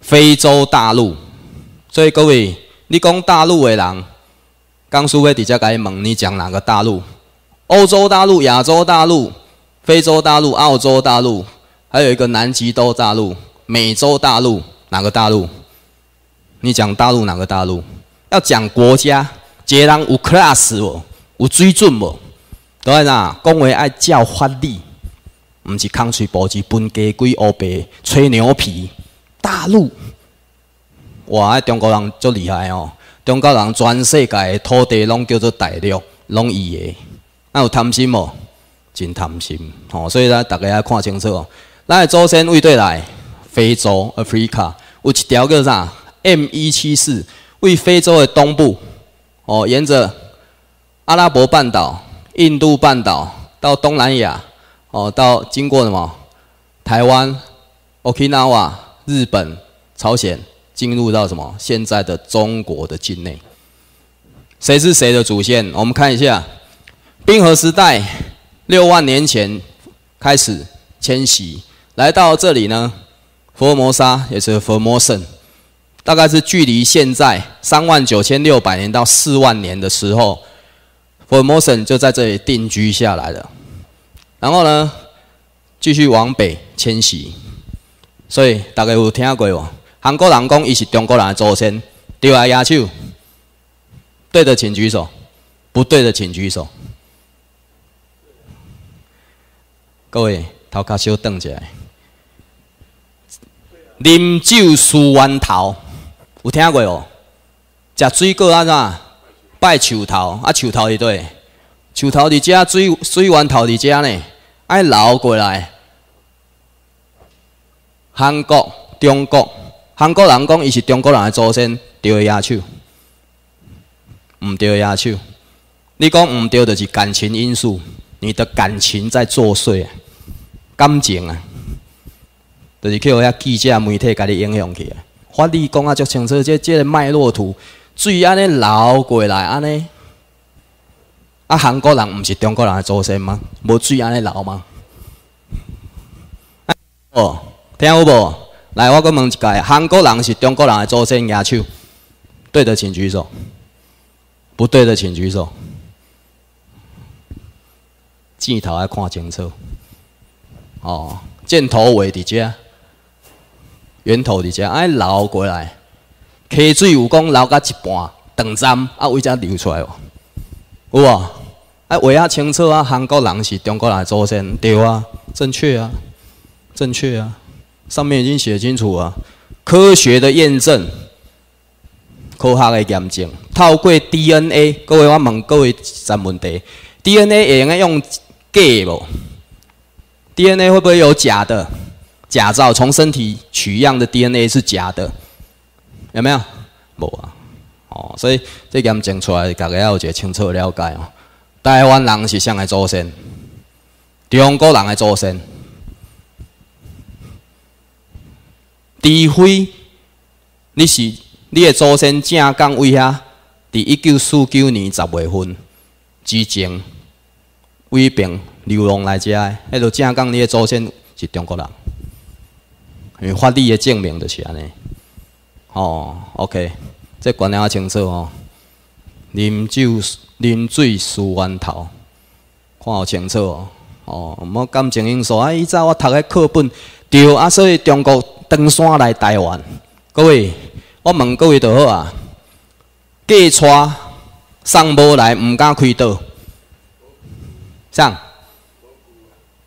非洲大陆。所以各位。你讲大陆的人，江苏位直接改问你讲哪个大陆？欧洲大陆、亚洲大陆、非洲大陆、澳洲大陆，还有一个南极洲大陆、美洲大陆，哪个大陆？你讲大陆哪个大陆？要讲国家，这人有 class 无？有水准无？怎样呐？讲话爱叫发力，毋是空嘴博，是分家归乌白，吹牛皮大陆。哇！中国人足厉害哦。中国人全世界的土地拢叫做大陆，拢伊的。那有贪心无？真贪心哦。所以咱大家要看清楚哦。咱的祖先位对来非洲 （Africa） 有一条叫啥？M 一七四，为非洲的东部哦，沿着阿拉伯半岛、印度半岛到东南亚哦，到经过什么？台湾、Okinawa、日本、朝鲜。进入到什么现在的中国的境内？谁是谁的祖先？我们看一下，冰河时代六万年前开始迁徙来到这里呢佛摩沙也是佛摩 r 大概是距离现在三万九千六百年到四万年的时候佛摩 r 就在这里定居下来了。然后呢，继续往北迁徙，所以大概有听下鬼王。韩国人讲，伊是中国人的祖先，对啊，野手，对的请举手，不对的请举手。各位，头壳小一下，啉酒输源头有听过哦？食水果安怎拜树头啊，树头是底，树头伫遮，水水源头伫遮呢，爱流过来。韩国、中国。韩国人讲，伊是中国人的祖先，对野手，毋对野手。你讲毋对，就是感情因素，你的感情在作祟啊，感情啊，就是去互遐记者、媒体甲你影响去啊。法律讲啊足清楚，即即个脉络图，水安尼流过来，安尼。啊，韩国人毋是中国人的祖先吗？无水安尼流吗？哦，听有无？来，我阁问一下，韩国人是中国人诶祖先，亚丑，对的请举手，不对的请举手。镜头要看清楚，哦，箭头画伫遮，源头伫遮，爱流过来，溪水有讲流到一半断针，啊，位遮流出来哦，有无？啊，画较清楚啊，韩国人是中国人诶祖先，对啊，正确啊，正确啊。上面已经写清楚了，科学的验证，科学的验证，透过 DNA，各位我问各位一个问题，DNA 会用用假无？DNA 会不会有假的假造？从身体取样的 DNA 是假的，有没有？无啊，哦，所以这验证出来，大家要有一个清楚的了解哦。台湾人是谁的祖先？中国人的祖先？除非你是你的祖先正港为下，在一九四九年十月份之前，胃病流浪来遮的，迄就正港你的祖先是中国人，因为法律的证明就是安尼。哦 o k 这观念很清楚哦。啉酒，啉水思源头，看清楚哦。哦，无感情因素啊。以前我读的课本，对啊，所以中国。登山来台湾，各位，我问各位就好啊。嫁娶送包来，毋敢开刀。上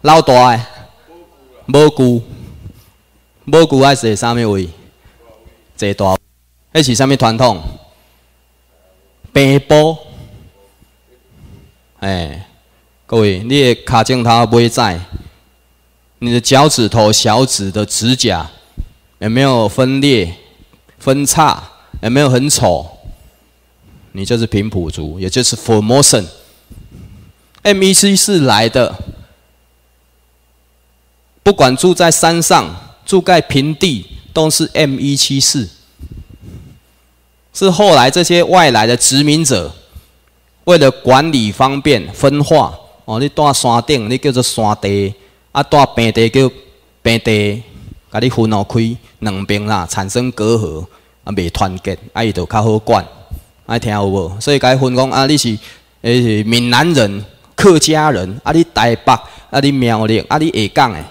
老大诶，无菇，无菇爱是啥物位？坐大迄是啥物传统？背包。哎，各位，你脚掌头买在你的脚趾头、小指的指甲？也没有分裂、分叉，也没有很丑，你就是平埔族，也就是 Formosan。m E C 是来的，不管住在山上、住在平地，都是 M174。是后来这些外来的殖民者，为了管理方便，分化哦，你住山顶，你叫做山地；啊，住平地叫平地。甲你分哦开，两边啦，产生隔阂，啊，袂团结，啊，伊就较好管。啊，听有无？所以伊分讲啊，你是，诶是闽南人、客家人，啊，你台北，啊，你苗栗，啊，你下港诶，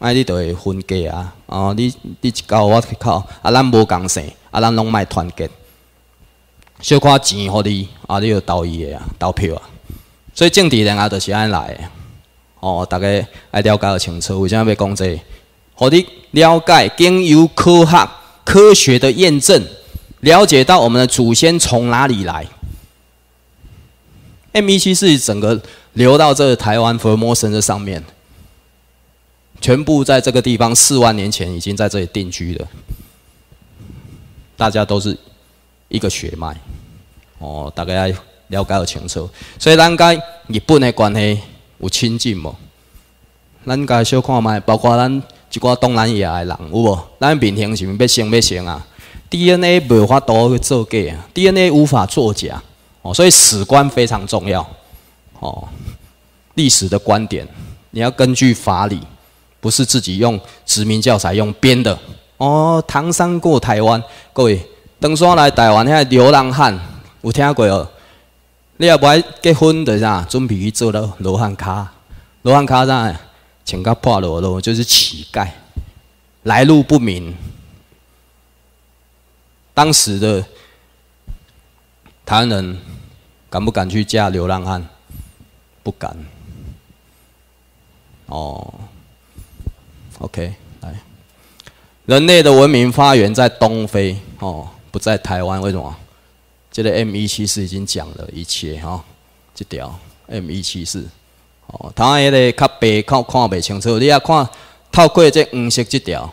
啊，你就会分家啊。哦，你，你一交我靠，啊，咱无共性，啊，咱拢莫团结。小可钱互你，啊，你著投伊个啊，投票啊。所以政治人啊，就是安来。哦，大家爱了解清楚，为啥要讲这？好的，了解经由科学科学的验证，了解到我们的祖先从哪里来。M 一七是整个流到这台湾佛摩森的上面，全部在这个地方四万年前已经在这里定居的。大家都是一个血脉哦。大家了解有清楚，所以咱该日本的关系有亲近无？咱该小看卖，包括咱。一个东南亚的人有无？咱闽南是欲生欲生啊？DNA 无法度去做假啊，DNA 无法作假哦，所以史观非常重要哦。历史的观点，你要根据法理，不是自己用殖民教材用编的哦。唐山过台湾，各位，唐山来台湾遐流浪汉有听过无？你不爱结婚的啥，准备去做了罗汉卡，罗汉卡啥？请个破罗喽，就是乞丐，来路不明。当时的台湾人敢不敢去嫁流浪汉？不敢。哦，OK，来，人类的文明发源在东非哦，不在台湾。为什么？这个 M 一七四已经讲了一切哈，这条 M 一七四。哦，他迄个较白，看看袂清楚。你啊看透过这黄色这条，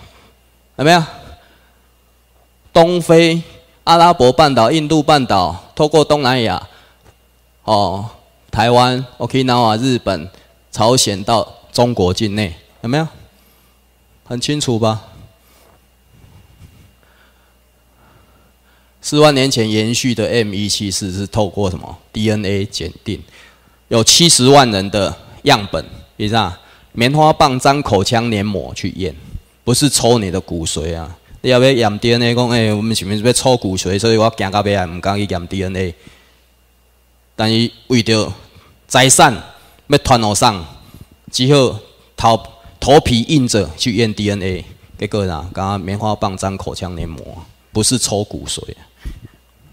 有没有？东非、阿拉伯半岛、印度半岛，透过东南亚，哦，台湾、Okinawa、日本、朝鲜到中国境内，有没有？很清楚吧？四万年前延续的 M1 七四是透过什么 DNA 检定，有七十万人的。样本，伊啥？棉花棒沾口腔黏膜去验，不是抽你的骨髓啊！要不要验 DNA？讲，诶，我们是不是要抽骨髓，所以我惊到尾啊，唔敢去验 DNA。但是为着财产要传互上，只好头头皮硬着去验 DNA，结果呢？刚刚棉花棒沾口腔黏膜，不是抽骨髓。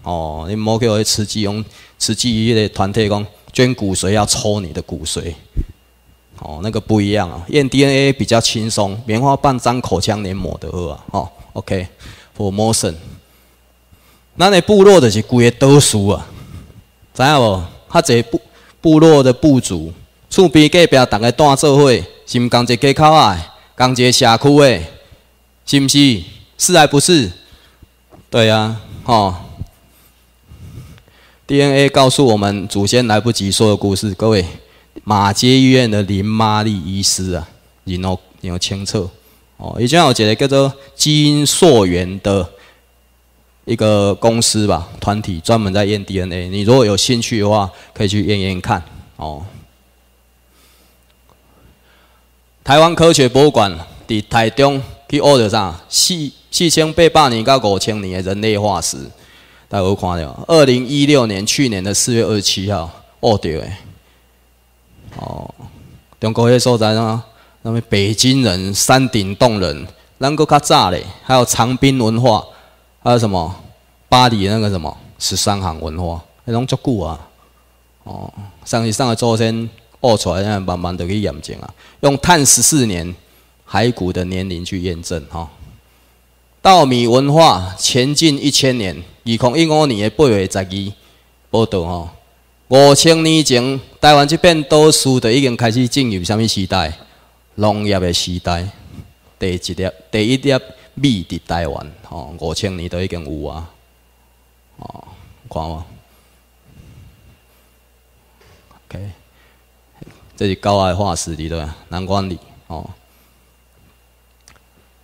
哦，你莫给我刺激，用刺激伊个团体讲。捐骨髓要抽你的骨髓，哦，那个不一样啊。验 DNA 比较轻松，棉花棒沾口腔黏膜的而已。哦 o k 我 o m o t i o n 那你部落就是几个导师啊？知影无？较这部部落的部族，厝边隔壁大家住做伙，是唔讲一个街口啊，同一个社区的，是毋是？是还不是？对啊，哦。DNA 告诉我们祖先来不及说的故事。各位，马街医院的林玛丽医师啊，你要你要清楚哦。以前有解一个做基因溯源的一个公司吧，团体专门在验 DNA。你如果有兴趣的话，可以去验验看哦。台湾科学博物馆在台中，去奥德上四四千八百年到五千年的人类化石。大家有看到二零一六年去年的四月二十七号，挖到诶。哦，中国迄所在呢，那么北京人、山顶洞人，人够较早咧，还有长滨文化，还有什么巴黎那个什么十三行文化，迄拢足久啊。哦，上一上个周先挖出来，慢慢的去验证啊，用碳十四年骸骨的年龄去验证哈。稻米文化前进一千年。二零一五年的八月十二报道哦，五千年前台湾这边岛数都已经开始进入什么时代？农业的时代。第一粒、第一粒米在台湾哦，五千年都已经有啊。哦，看哦。OK，这是高矮化石里的南关里哦。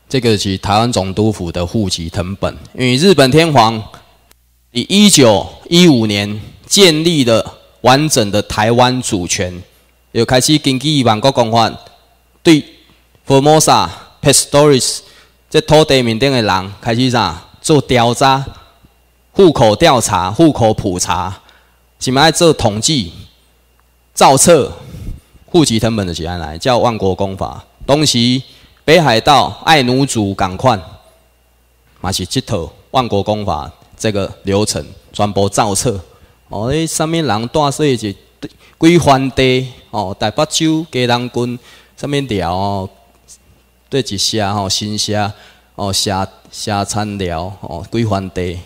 这个是台湾总督府的户籍藤本，因为日本天皇。以一九一五年建立的完整的台湾主权，又开始根据万国公法，对 Formosa、Pestoris 这土地面顶的人开始啥做调查、户口调查、户口普查，什么爱做统计、造册、户籍成本的提安来叫万国公法东西，北海道爱奴族港款，嘛是这套万国公法。这个流程全部照册哦，你上面人带说一几几番地哦，大北州鸡蛋棍上面料哦，对一虾哦，新虾哦，虾虾餐料哦，几番地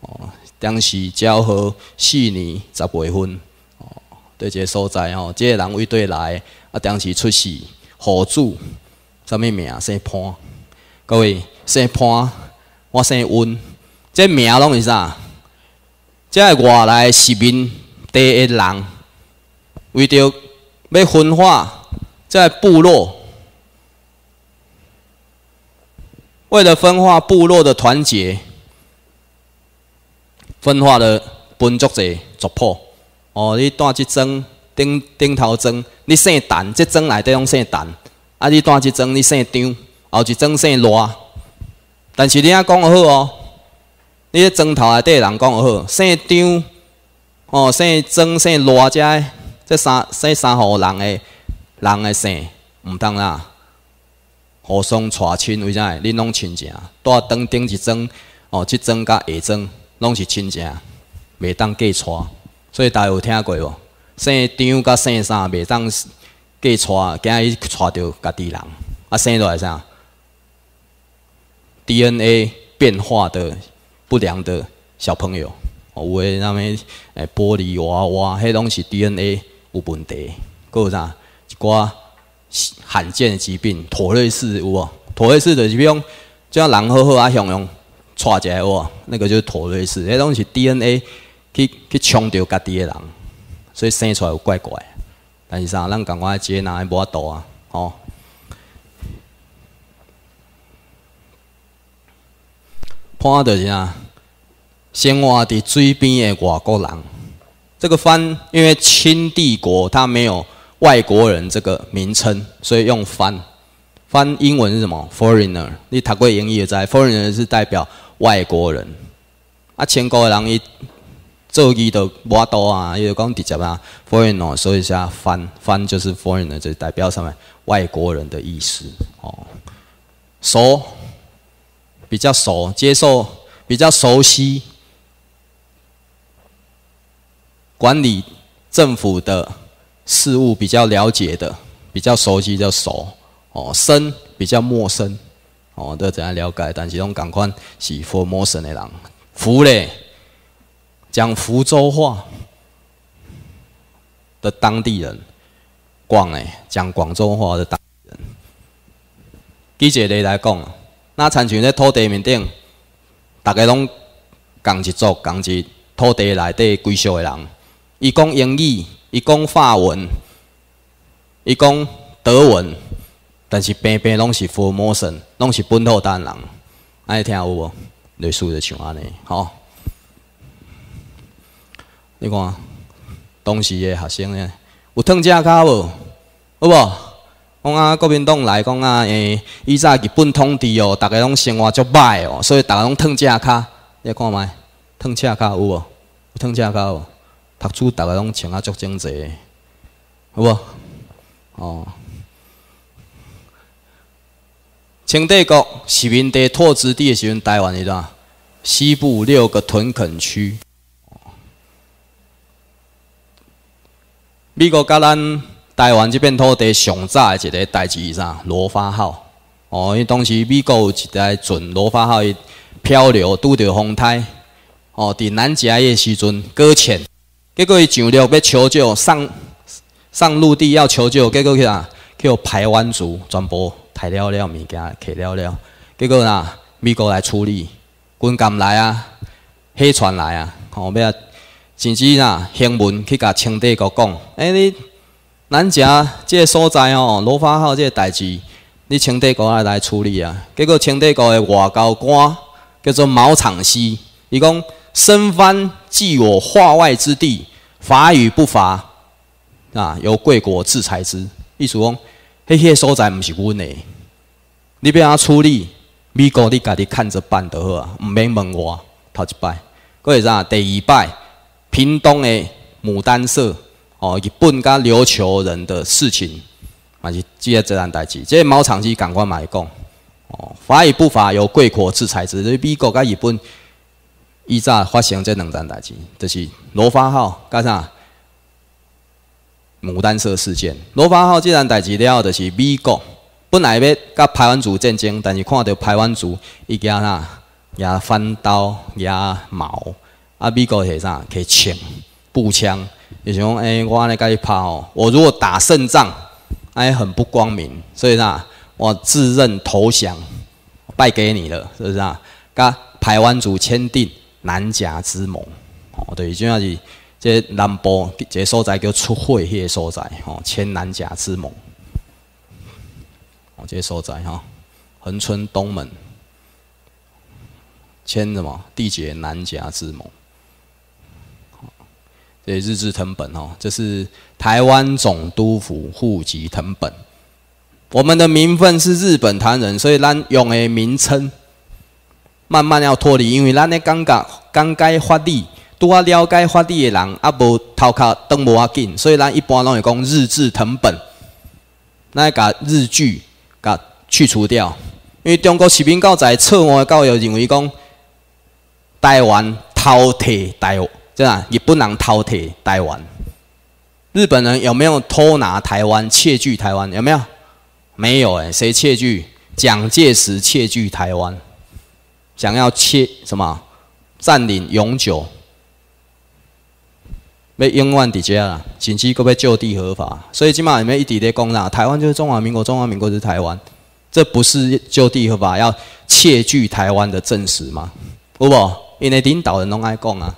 哦，当时交好四年十八分哦，对个所在哦，这个人未对来啊，当时出事户主什么名姓潘，各位姓潘，我姓温。这名拢是啥？这外来市民第一人，为着要分化在部落，为了分化部落的团结，分化了分族者族谱。哦，你带一尊顶顶头尊，你姓陈，这尊内底拢姓陈；啊，你带一尊你姓张，后一尊姓罗。但是你阿讲好哦。你咧砖头下底人讲好，姓张哦，姓曾、姓罗遮，些，这三姓三户人诶，人诶姓，毋当啦。互相娶亲为啥？恁拢亲情，住当顶一庄，哦，即庄甲下庄拢是亲情，未当嫁娶。所以大家有听过无？姓张甲姓三未当嫁娶，今日娶到家己人，啊，生来啥？DNA 变化的。不良的小朋友，有诶，那么诶玻璃娃娃，些都是 DNA 有问题，够有啥？一寡罕见的疾病，妥瑞氏有无？妥瑞氏是讲，种叫人好好啊，形用差一下哇，那个就是妥瑞氏，嘿东是 DNA 去去冲着家己的人，所以生出来有怪怪，但是啥，咱讲觉即个那无啊多啊，吼。看的是啊，生活在水边的外国人。这个“翻因为清帝国它没有外国人这个名称，所以用“翻。翻英文是什么？foreigner。你英语翻译在 foreigner 是代表外国人。啊，全国的人伊做伊都外多啊，因就讲直接啊，foreigner，所以下翻，翻就是 foreigner，就代表什么？外国人的意思哦。So. 比较熟，接受比较熟悉管理政府的事务比较了解的，比较熟悉叫熟哦，生比较陌生哦，都怎样了解？但是拢赶快是佛陌生的人，福嘞讲福州话的当地人，广哎，讲广州话的当地人，记者来来讲。那参像在土地面顶，大家拢共一座共一土地内底归属的人。伊讲英语，伊讲法文，伊讲德文，但是平平拢是佛摩神，拢是本土单人。安尼听有无？类似的像安尼，吼。你看，当时的学生呢，有烫正卡无？有无？讲啊，国民党来讲啊，诶，以前日本统治哦，逐个拢生活足歹哦，所以逐个拢脱赤脚，来看卖，脱赤脚有无？脱赤脚无？读书逐个拢穿啊足整齐，好无？哦。清帝国是面对拓殖地的时阵，台湾是吧？西部六个屯垦区，美国甲咱。台湾这边土地上早一个代志，是啥罗发号哦。因当时美国有一台船，罗发号伊漂流，拄着风台哦，在南极的时阵搁浅，结果伊上钓要求救，上上陆地要求救，结果去哪？去台湾族全部抬了了物件，揹了了。结果呐，美国来处理，军舰来啊，货船来啊，后尾甚至呐，新闻去甲清底国讲，哎你。咱遮即个所在哦，罗发号个代志，你清帝国来处理啊。结果清帝国的外交官叫做毛长西，伊讲：身番即我化外之地，法与不法啊，由贵国制裁之。意思讲，那个所在毋是阮的，你别怎处理，美国你家己看着办就好啊，毋免问我头一摆，过是啥？第二摆，屏东的牡丹社。哦，日本甲琉球人的事情，嘛是即个这样代志。即猫场是感嘛，买供。哦，法与不法由贵国制裁之。美国甲日本伊早发生即两件代志，就是罗发号加啥牡丹社事件。罗发号即件代志了后，就是美国本来要甲台湾族战争，但是看到台湾族伊个啥，也翻刀也矛，啊，美国是啥，去枪步枪。也用哎，我尼甲一拍吼，我如果打胜仗，哎，很不光明，所以呐，我自认投降，败给你了，是不是啊？跟台湾族签订南甲之盟，哦，对，就像是这南部这所在叫出会，迄个所在，吼，签南甲之盟，这些所在哈，横村东门签什么？缔结南甲之盟。对，日治藤本哦，这是台湾总督府户籍藤本。我们的名分是日本唐人，所以咱用的名称慢慢要脱离，因为咱的感觉、感觉法理，拄我了解法理的人啊，无头壳等无啊紧，所以咱一般拢会讲日治藤本，那甲日剧甲去除掉，因为中国士兵材在策的教育认为讲台湾偷餮台湾。对啊，也不能饕餮台湾。日本人有没有偷拿台湾、窃据台湾？有没有？没有哎，谁窃据？蒋介石窃据台湾，想要窃什么？占领永久？被英、万底下了，紧急各位就地合法？所以起码上里面一底的攻认，台湾就是中华民国，中华民国就是台湾，这不是就地合法要窃据台湾的证实吗？有不，因为领导人拢爱讲啊。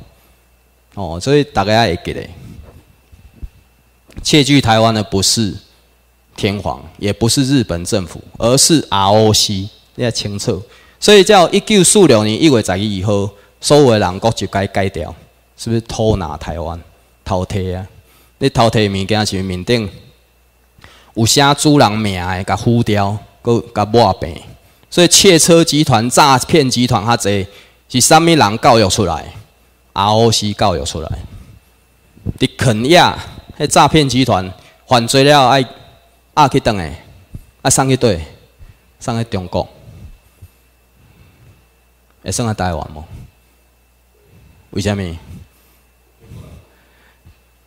哦，所以大家也记得，窃据台湾的不是天皇，也不是日本政府，而是 ROC，你也清楚。所以叫一九四六年一月十一号，所有的人国就该改掉，是不是偷拿台湾、偷摕啊？你偷摕物件是面顶有写主人名的，甲附掉，搁甲抹平。所以窃车集团、诈骗集团较侪，是啥物人教育出来？的？R.O.C. 教育出来，伫肯亚，迄诈骗集团犯罪了，爱押去等诶，啊，送去对，送去中国，也送去台湾无？为什么？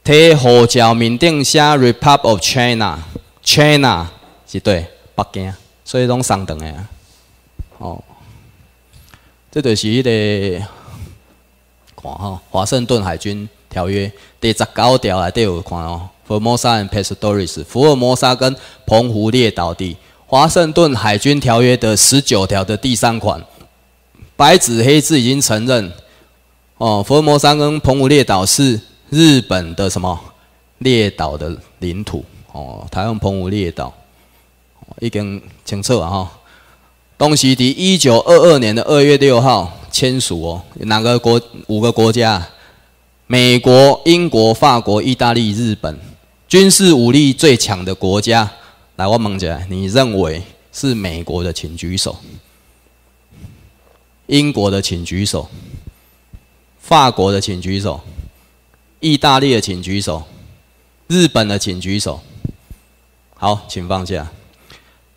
提护照面顶写 Republic of China，China 是对，北京，所以拢送得诶，哦，这就是一个。哈，华盛顿海军条约第十九条的第五款哦福尔摩沙 o s a a n p e s o r s 福尔摩沙跟澎湖列岛的华盛顿海军条约的十九条的第三款，白纸黑字已经承认哦，福尔摩沙跟澎湖列岛是日本的什么列岛的领土哦，台湾澎湖列岛，已经清楚啊哈，东西迪一九二二年的二月六号。签署哦，哪个国？五个国家：美国、英国、法国、意大利、日本，军事武力最强的国家。来，我们讲，你认为是美国的，请举手；英国的，请举手；法国的，请举手；意大利的，请举手；日本的，请举手。好，请放下。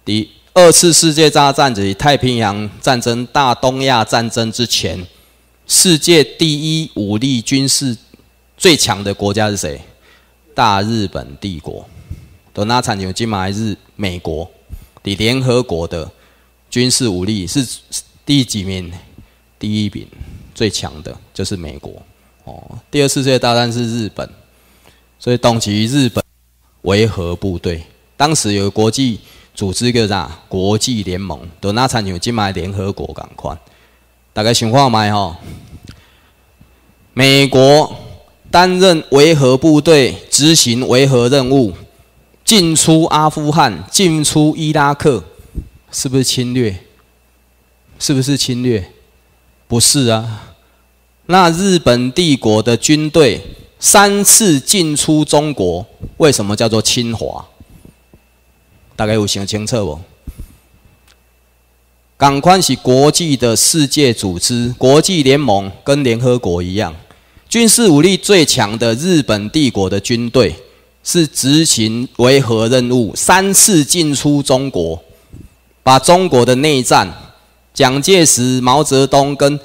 第一。二次世界大战及太平洋战争、大东亚战争之前，世界第一武力、军事最强的国家是谁？大日本帝国。那拉惨就马还是美国，的联合国的军事武力是第几名？第一名，最强的就是美国。哦，第二次世界大战是日本，所以东起日本维和部队，当时有国际。组织叫啥？国际联盟，到那场有进卖联合国港款。大家想看卖吼？美国担任维和部队执行维和任务，进出阿富汗、进出伊拉克，是不是侵略？是不是侵略？不是啊。那日本帝国的军队三次进出中国，为什么叫做侵华？大概有想清楚不？港宽是国际的世界组织，国际联盟跟联合国一样，军事武力最强的日本帝国的军队，是执行维和任务，三次进出中国，把中国的内战，蒋介石、毛泽东跟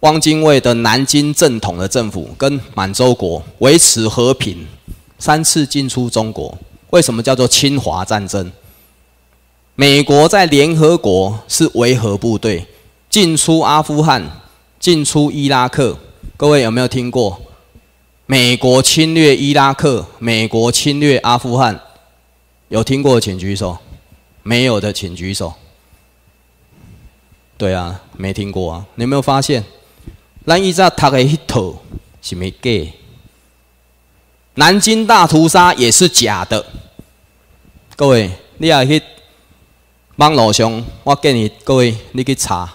汪精卫的南京正统的政府跟满洲国维持和平，三次进出中国，为什么叫做侵华战争？美国在联合国是维和部队，进出阿富汗、进出伊拉克，各位有没有听过？美国侵略伊拉克，美国侵略阿富汗，有听过请举手，没有的请举手。对啊，没听过啊！你有没有发现？咱一早读的 hit 是没假，南京大屠杀也是假的。各位，你要去。网络上，我建议各位你去查《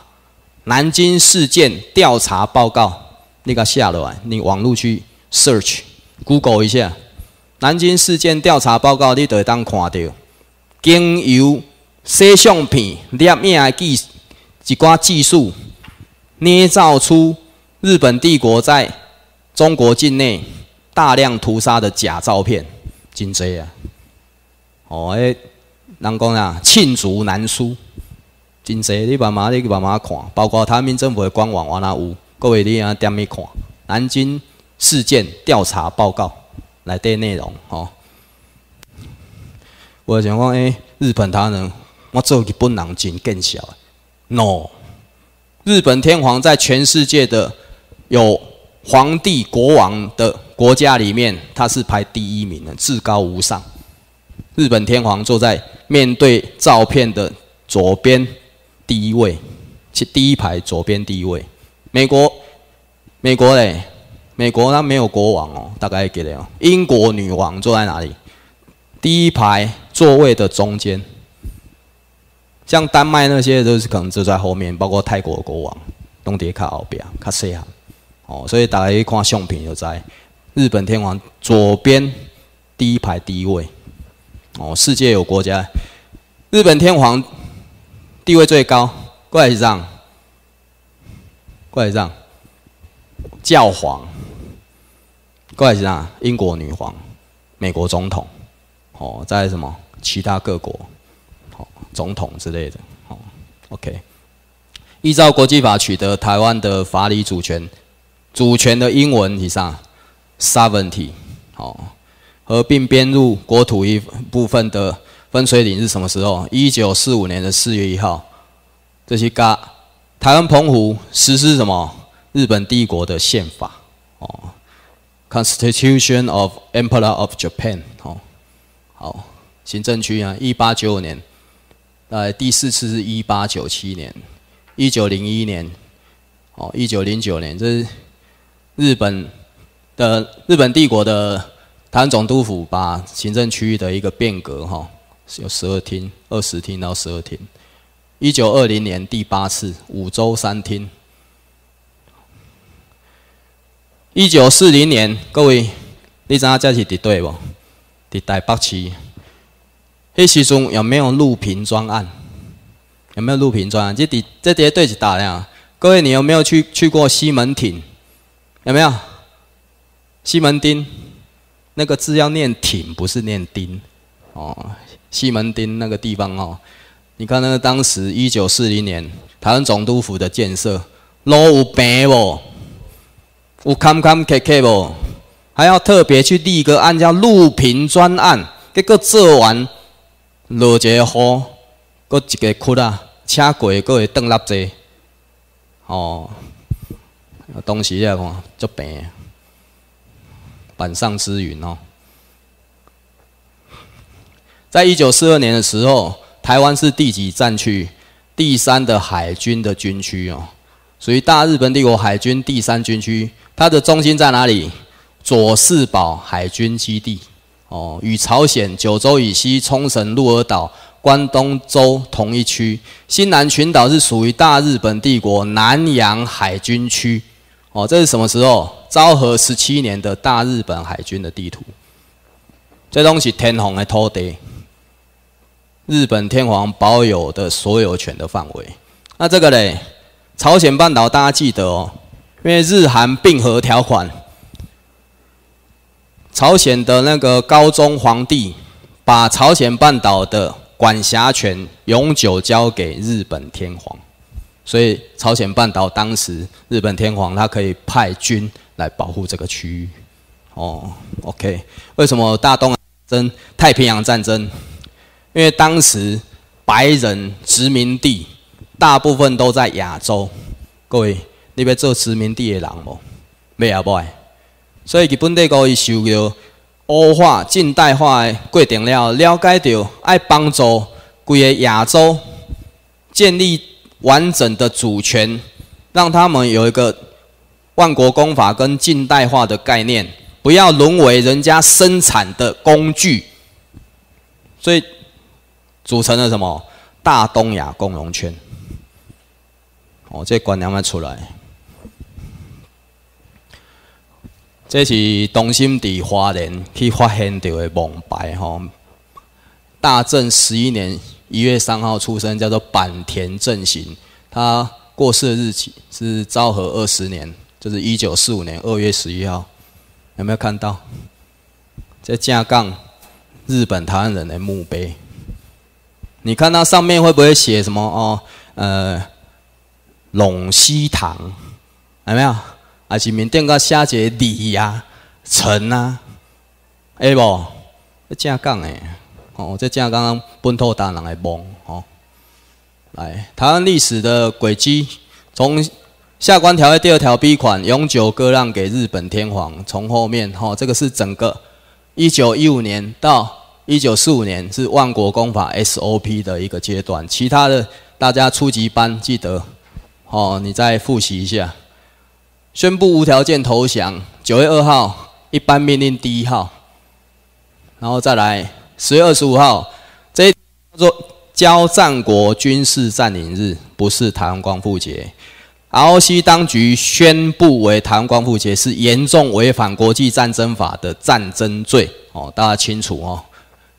南京事件调查报告》，你个下落来，你网络去 search Google 一下，《南京事件调查报告》，你就会当看到，经由摄相片影的技一寡技术，捏造出日本帝国在中国境内大量屠杀的假照片，真多啊！哦哎。人讲啊，罄竹难书，真侪。你爸妈，你爸妈看，包括台湾政府的官网，我哪有？各位，你啊，点去看《南京事件调查报告》来对内容哦。我想讲，哎，日本他呢，我做日本人真更小？No，日本天皇在全世界的有皇帝、国王的国家里面，他是排第一名的，至高无上。日本天皇坐在面对照片的左边第一位，其第一排左边第一位。美国，美国嘞，美国那没有国王哦，大概给的哦。英国女王坐在哪里？第一排座位的中间。像丹麦那些都是可能坐在后面，包括泰国国王东迪卡奥比亚卡西亚。哦，所以大家一看相片就在日本天皇左边第一排第一位。哦，世界有国家，日本天皇地位最高，过来一张，过来一教皇过来一英国女皇，美国总统，哦，在什么其他各国，好，总统之类的，好，OK，依照国际法取得台湾的法理主权，主权的英文以上，seventy，好。合并编入国土一部分的分水岭是什么时候？一九四五年的四月一号。这些嘎，台湾澎湖实施什么？日本帝国的宪法哦，Constitution of Empire of Japan 哦。好，行政区啊，一八九五年，呃，第四次是一八九七年，一九零一年，哦，一九零九年，这是日本的日本帝国的。台湾总督府把行政区域的一个变革，哈，有十二厅、二十厅到十二厅。一九二零年第八次五州三厅。一九四零年，各位，你知道这是伫对不？伫台北市。迄时阵有没有录屏专案？有没有录屏专案？这这伫对是大量。各位，你有没有去去过西门町？有没有？西门町？那个字要念挺，不是念丁，哦，西门町那个地方哦，你看那个当时一九四零年台湾总督府的建设，路有病无，有坎坎坷坷无，还要特别去立个案叫路平专案，结果做完落一个雨，搁一个窟啊，车过搁会断落去，哦，当时看足病。板上之云哦，在一九四二年的时候，台湾是第几战区？第三的海军的军区哦，属于大日本帝国海军第三军区，它的中心在哪里？佐世保海军基地哦，与朝鲜、九州以西、冲绳、鹿儿岛、关东州同一区。新南群岛是属于大日本帝国南洋海军区哦，这是什么时候？昭和十七年的大日本海军的地图，这东西天皇的土地，日本天皇保有的所有权的范围。那这个嘞，朝鲜半岛大家记得哦，因为日韩并合条款，朝鲜的那个高宗皇帝把朝鲜半岛的管辖权永久交给日本天皇，所以朝鲜半岛当时日本天皇他可以派军。来保护这个区域，哦，OK，为什么大东战太平洋战争？因为当时白人殖民地大部分都在亚洲。各位，你要做殖民地的人么？没有吧？所以，日本帝国伊受着欧化近代化的过程了，了解到爱帮助规个亚洲建立完整的主权，让他们有一个。万国公法跟近代化的概念，不要沦为人家生产的工具，所以组成了什么大东亚共荣圈。哦，这官娘要出来。这是东兴的华莲去发现到的墓碑哦。大正十一年一月三号出生，叫做坂田正行。他过世的日期是昭和二十年。就是一九四五年二月十一号，有没有看到？在架杠日本台湾人的墓碑，你看它上面会不会写什么？哦，呃，陇西堂，有没有？还是缅甸个下节李啊、陈啊，哎不，架杠的，哦，这加杠本土大人来帮，哦，来台湾历史的轨迹从。下关条约第二条 B 款永久割让给日本天皇。从后面，哦，这个是整个1915年到1945年是万国公法 SOP 的一个阶段。其他的大家初级班记得，哦，你再复习一下。宣布无条件投降，九月二号，一般命令第一号。然后再来十月二十五号，这叫做交战国军事占领日，不是台湾光复节。ROC 当局宣布为台湾光复节，是严重违反国际战争法的战争罪。哦，大家清楚哦。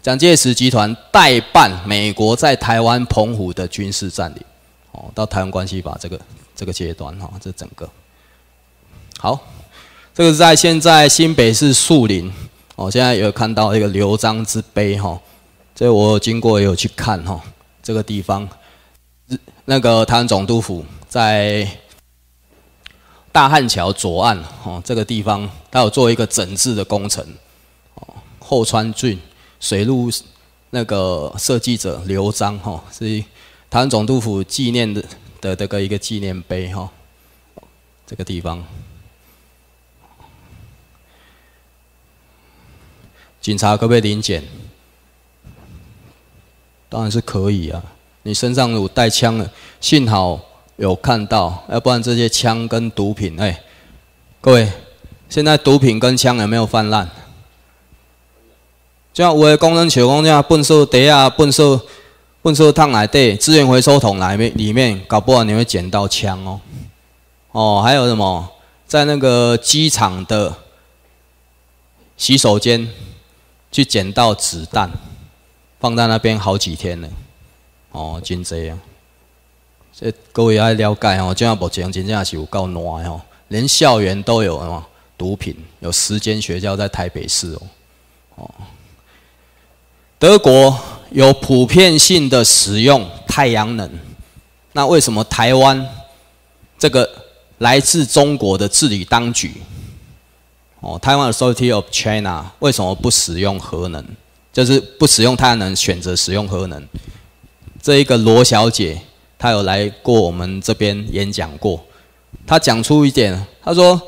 蒋介石集团代办美国在台湾澎湖的军事占领。哦，到台湾关系法这个这个阶段哈，这整个。好，这个是在现在新北市树林。哦，现在有看到一个刘璋之碑哈。这我经过有去看哈，这个地方，日那个台湾总督府。在大汉桥左岸，哦这个地方，它有做一个整治的工程，哦，后川郡水路那个设计者刘璋，哈，是台湾总督府纪念的的这个一个纪念碑，哈，这个地方，警察可不可以临检？当然是可以啊，你身上有带枪了，幸好。有看到，要不然这些枪跟毒品，哎，各位，现在毒品跟枪有没有泛滥？像有的工人像这像粪扫袋啊、粪扫粪扫桶来底、资源回收桶里面，里面搞不好你会捡到枪哦。哦，还有什么？在那个机场的洗手间去捡到子弹，放在那边好几天了。哦，警贼啊！这各位要了解哦，这样目前真正是有够乱哦。连校园都有哦，毒品？有十间学校在台北市哦。哦，德国有普遍性的使用太阳能，那为什么台湾这个来自中国的治理当局，哦台湾 i Authority of China 为什么不使用核能？就是不使用太阳能，选择使用核能。这一个罗小姐。他有来过我们这边演讲过，他讲出一点，他说，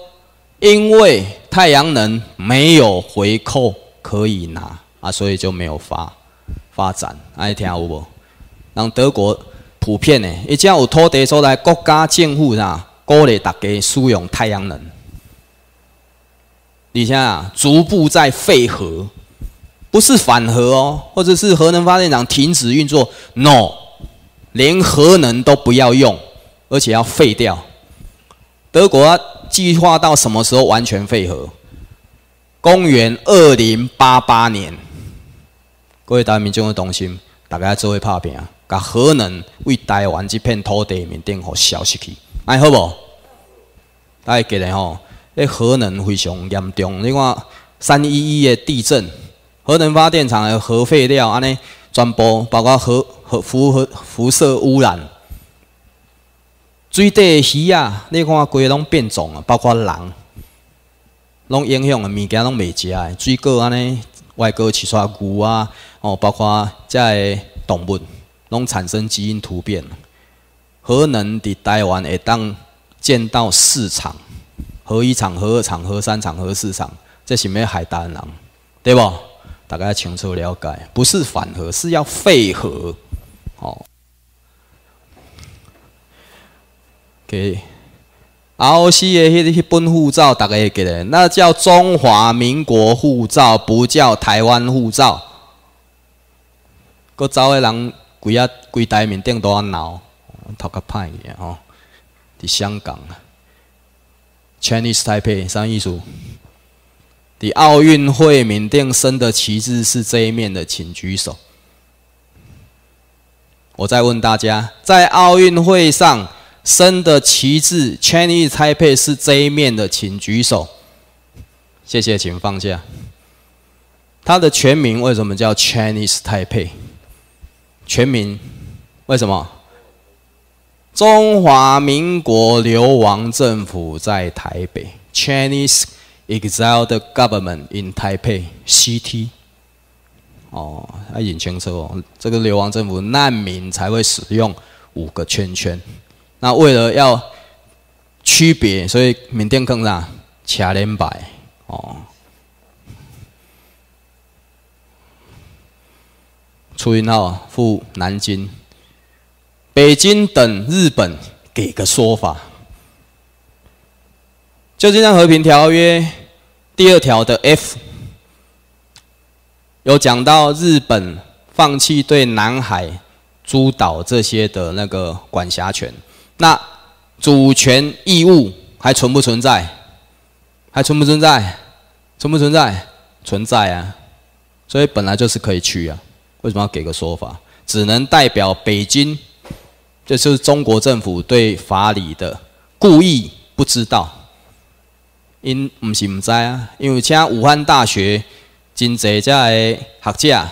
因为太阳能没有回扣可以拿啊，所以就没有发发展。爱听有无？让德国普遍呢，一家有拖地所在国家政府啊，鼓励大家使用太阳能，而且啊，逐步在废核，不是反核哦，或者是核能发电厂停止运作，no。连核能都不要用，而且要废掉。德国计划到什么时候完全废核？公元二零八八年。各位台民众的同心，大家作为怕啊！把核能为台湾这片土地面顶好消失去，哎，好不？大家记得吼，那核能非常严重。你看三一一的地震，核能发电厂的核废料安呢？传播，包括核核、辐核辐射污染。水底的鱼啊，你看规个拢变种啊，包括人，拢影响的物件拢袂食。水果安尼，外国吃沙牛啊，哦，包括在动物拢产生基因突变。核能伫台湾会当见到市场，核一厂、核二厂、核三厂、核四厂，这是咩海胆人，对无？大家清楚了解，不是反核，是要废核。好，给 R O C 的迄、迄本护照，大家会记得，那叫中华民国护照，不叫台湾护照。各走的人，规啊、规台面顶都啊闹，头壳歹去哦。伫香港，Chinese Taipei 三一组。你奥运会，缅甸升的旗帜是这一面的，请举手。我再问大家，在奥运会上升的旗帜，Chinese Taipei 是这一面的，请举手。谢谢，请放下。它的全名为什么叫 Chinese Taipei？全名为什么？中华民国流亡政府在台北，Chinese。exiled government in Taipei, CT。哦，啊引清车哦，这个流亡政府难民才会使用五个圈圈。那为了要区别，所以缅甸更大，掐连摆。哦，出一号赴南京、北京等日本给个说法。旧金山和平条约第二条的 F 有讲到日本放弃对南海诸岛这些的那个管辖权，那主权义务还存不存在？还存不存在？存不存在？存在啊！所以本来就是可以去啊，为什么要给个说法？只能代表北京，这是中国政府对法理的故意不知道。因毋是毋知啊，因为请武汉大学真济遮个学者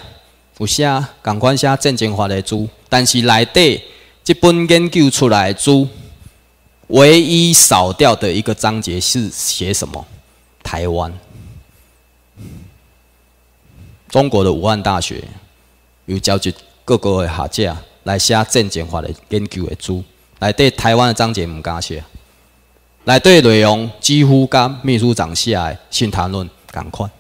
有写，共款写正经法的书，但是内底即本研究出来的书，唯一扫掉的一个章节是写什么？台湾。中国的武汉大学有召集各国的学者来写正经法的研究的书，内底台湾的章节毋敢写。来对内容几乎跟秘书长下的新谈论同款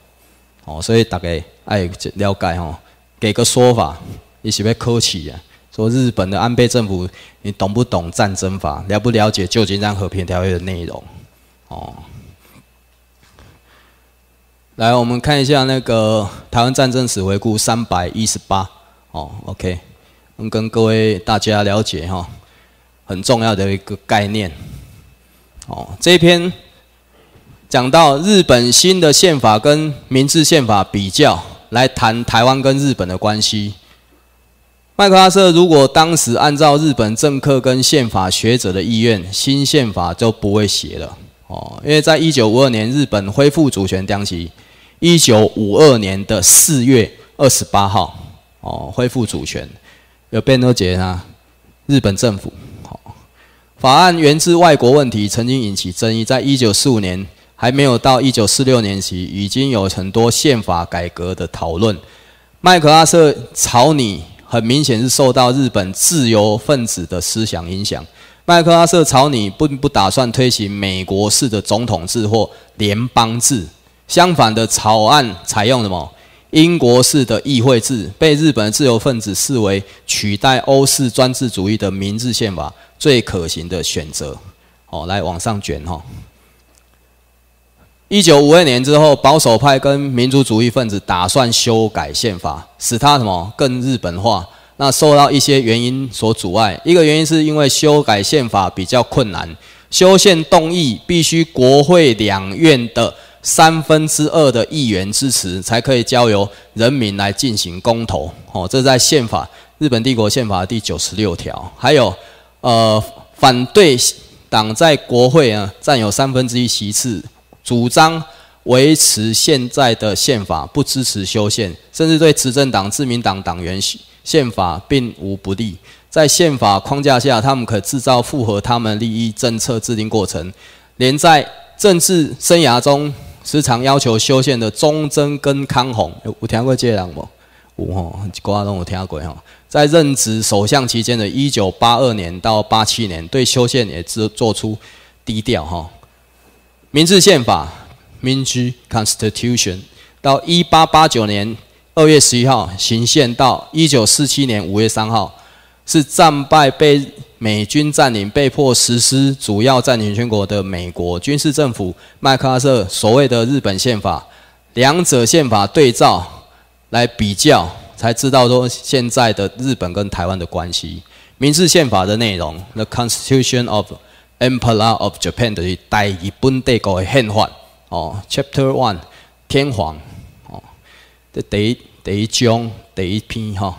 哦，所以大家爱了解哦，给个说法，你是不是试气啊？说日本的安倍政府，你懂不懂战争法？了不了解旧金山和平条约的内容？哦，来，我们看一下那个台湾战争史回顾三百一十八哦，OK，跟各位大家了解哈，很重要的一个概念。哦，这一篇讲到日本新的宪法跟明治宪法比较，来谈台湾跟日本的关系。麦克阿瑟如果当时按照日本政客跟宪法学者的意愿，新宪法就不会写了。哦，因为在一九五二年日本恢复主权，当其一九五二年的四月二十八号，哦，恢复主权，有变奏节呢，日本政府。法案源自外国问题，曾经引起争议。在一九四五年，还没有到一九四六年时，已经有很多宪法改革的讨论。麦克阿瑟草拟，很明显是受到日本自由分子的思想影响。麦克阿瑟草拟并不打算推行美国式的总统制或联邦制，相反的，草案采用什么？英国式的议会制被日本自由分子视为取代欧式专制主义的明治宪法最可行的选择。好，来往上卷哈。一九五二年之后，保守派跟民族主义分子打算修改宪法，使它什么更日本化？那受到一些原因所阻碍。一个原因是因为修改宪法比较困难，修宪动议必须国会两院的。三分之二的议员支持，才可以交由人民来进行公投。哦，这在宪法《日本帝国宪法》第九十六条。还有，呃，反对党在国会啊占有三分之一席次，主张维持现在的宪法，不支持修宪，甚至对执政党自民党党员宪法并无不利。在宪法框架下，他们可制造符合他们利益政策制定过程，连在政治生涯中。时常要求修宪的忠贞跟康弘，有听过这两位有吼，一二中有听过吼，在任职首相期间的一九八二年到八七年，对修宪也做做出低调吼。明治宪法》《民治 Constitution》到一八八九年二月十一号行宪，到一九四七年五月三号是战败被。美军占领被迫实施主要占领全国的美国军事政府麦克阿瑟所谓的日本宪法，两者宪法对照来比较，才知道说现在的日本跟台湾的关系。明治宪法的内容，The Constitution of e m p e r o r of Japan 的是大日本帝国的宪法。哦，Chapter One，天皇。哦，第一第一章第一篇哈，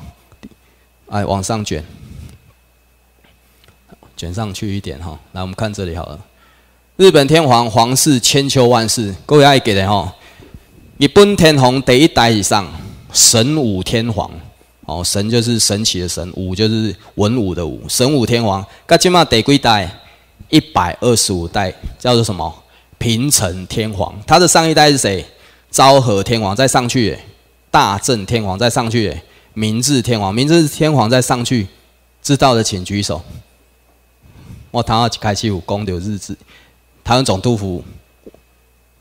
哎，往上卷。卷上去一点哈，来，我们看这里好了。日本天皇皇室千秋万世，各位爱给的哈。日本天皇第一代上神武天皇，哦，神就是神奇的神，武就是文武的武，神武天皇。他今嘛第几代？一百二十五代，叫做什么？平成天皇。他的上一代是谁？昭和天皇。再上去，大正天皇。再上去，明治天皇。明治天皇再上去，知道的请举手。我头下去开始有公的日子，湾总督府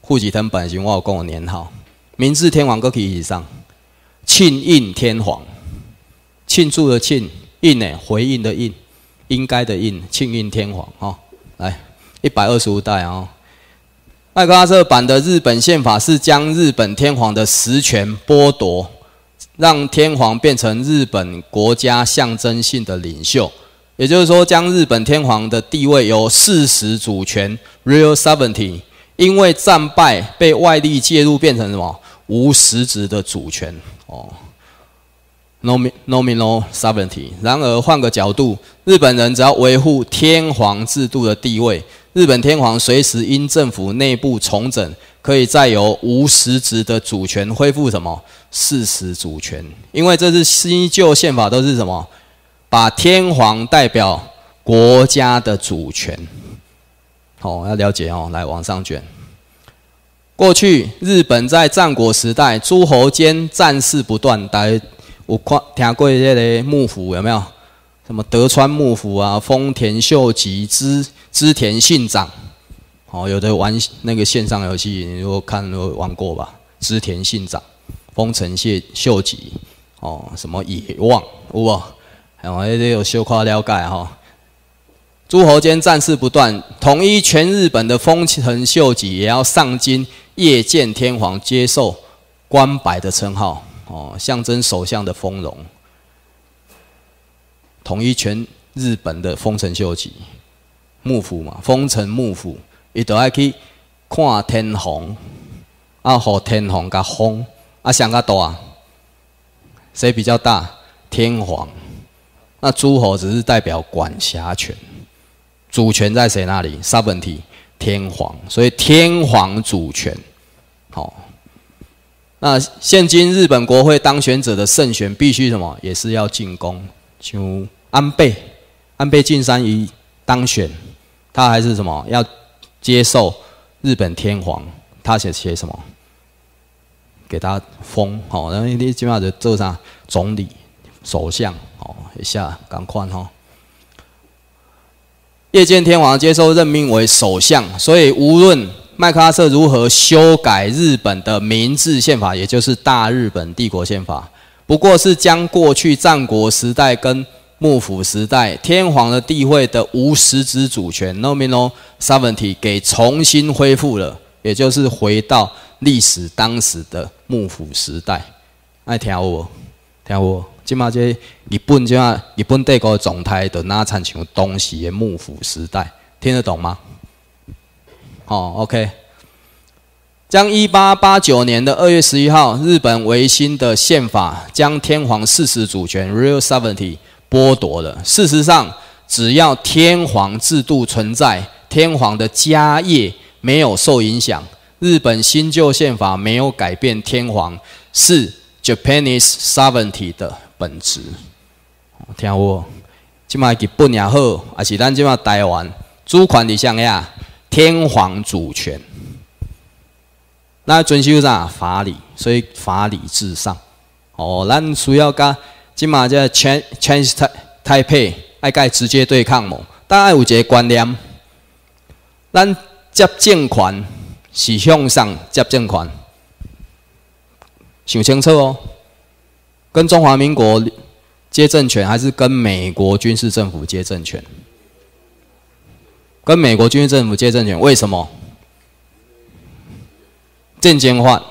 户籍登本行，我有公我年号，明治天皇个以上，庆应天皇，庆祝的庆应呢回应的应应该的应庆应天皇啊，来一百二十五代哦。麦克阿瑟版的日本宪法是将日本天皇的实权剥夺，让天皇变成日本国家象征性的领袖。也就是说，将日本天皇的地位由事实主权 （real seventy） 因为战败被外力介入变成什么无实质的主权（哦，nominal seventy）。然而换个角度，日本人只要维护天皇制度的地位，日本天皇随时因政府内部重整，可以再由无实质的主权恢复什么事实主权，因为这是新旧宪法都是什么？把天皇代表国家的主权，好，要了解哦。来往上卷。过去日本在战国时代，诸侯间战事不断。大家有看听过这些幕府有没有？什么德川幕府啊？丰臣秀吉、织织田信长。好，有的玩那个线上游戏，你有看有玩过吧？织田信长、丰臣秀秀吉。哦，什么野望有哦，我这有修夸了解哈。诸侯间战事不断，统一全日本的丰臣秀吉也要上京谒见天皇，接受关白的称号哦，象征首相的丰容。统一全日本的丰臣秀吉，幕府嘛，丰臣幕府，伊都爱去看天皇，啊，和天皇甲风，啊，相差大？啊？谁比较大？天皇。那诸侯只是代表管辖权，主权在谁那里 s u v e n t i t y 天皇，所以天皇主权。好，那现今日本国会当选者的胜选必须什么？也是要进攻，就安倍，安倍晋三一当选，他还是什么？要接受日本天皇，他写写什么？给他封好，然后你起码就做上总理。首相哦，一下赶快哈。夜见天皇接受任命为首相，所以无论麦克阿瑟如何修改日本的明治宪法，也就是大日本帝国宪法，不过是将过去战国时代跟幕府时代天皇的地位的无实质主权 （nominal sovereignty） 给重新恢复了，也就是回到历史当时的幕府时代。爱跳舞，跳舞。起码这日本，即下日本帝国的状态，就那像像东西的幕府时代，听得懂吗？哦 o k 将一八八九年的二月十一号，日本维新的宪法将天皇事袭主权 （real sovereignty） 剥夺了。事实上，只要天皇制度存在，天皇的家业没有受影响，日本新旧宪法没有改变，天皇是 Japanese sovereignty 的。本质，听我，即卖日本也好，也是咱即卖台湾主权是啥？个天皇主权，那遵守啥法理，所以法理至上。哦，咱需要甲即马就全全太太配，爱伊直接对抗无？但爱有一个观念，咱接政权是向上接政权，想清楚哦。跟中华民国接政权，还是跟美国军事政府接政权？跟美国军事政府接政权，为什么？战争法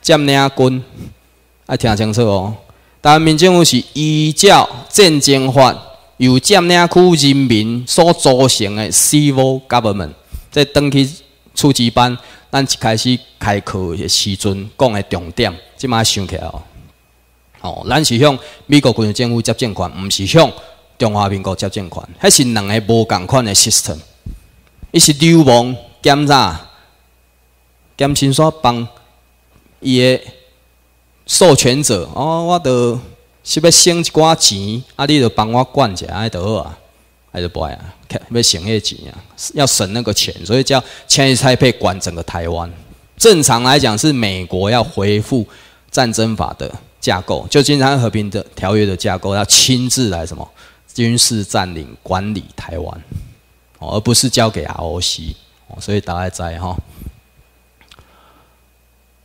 占领军，要听清楚哦。但民政府是依照战争法由占领区人民所组成的 civil government，在登记初级班。咱一开始开课的时阵讲的重点，即马想起来哦。哦，咱是向美国军事政府接政权，毋是向中华民国接政权，迄是两个无共款的 system。伊是流氓检查，检审所帮伊的授权者哦，我得是要一寡钱，啊，你就帮我管安尼著好啊。还是不爱啊？看，为省业绩啊，要省那个钱，所以叫千叶才配管整个台湾。正常来讲是美国要恢复战争法的架构，就《经常和平的条约》的架构，要亲自来什么军事占领管理台湾，而不是交给 ROC。所以大家在哈，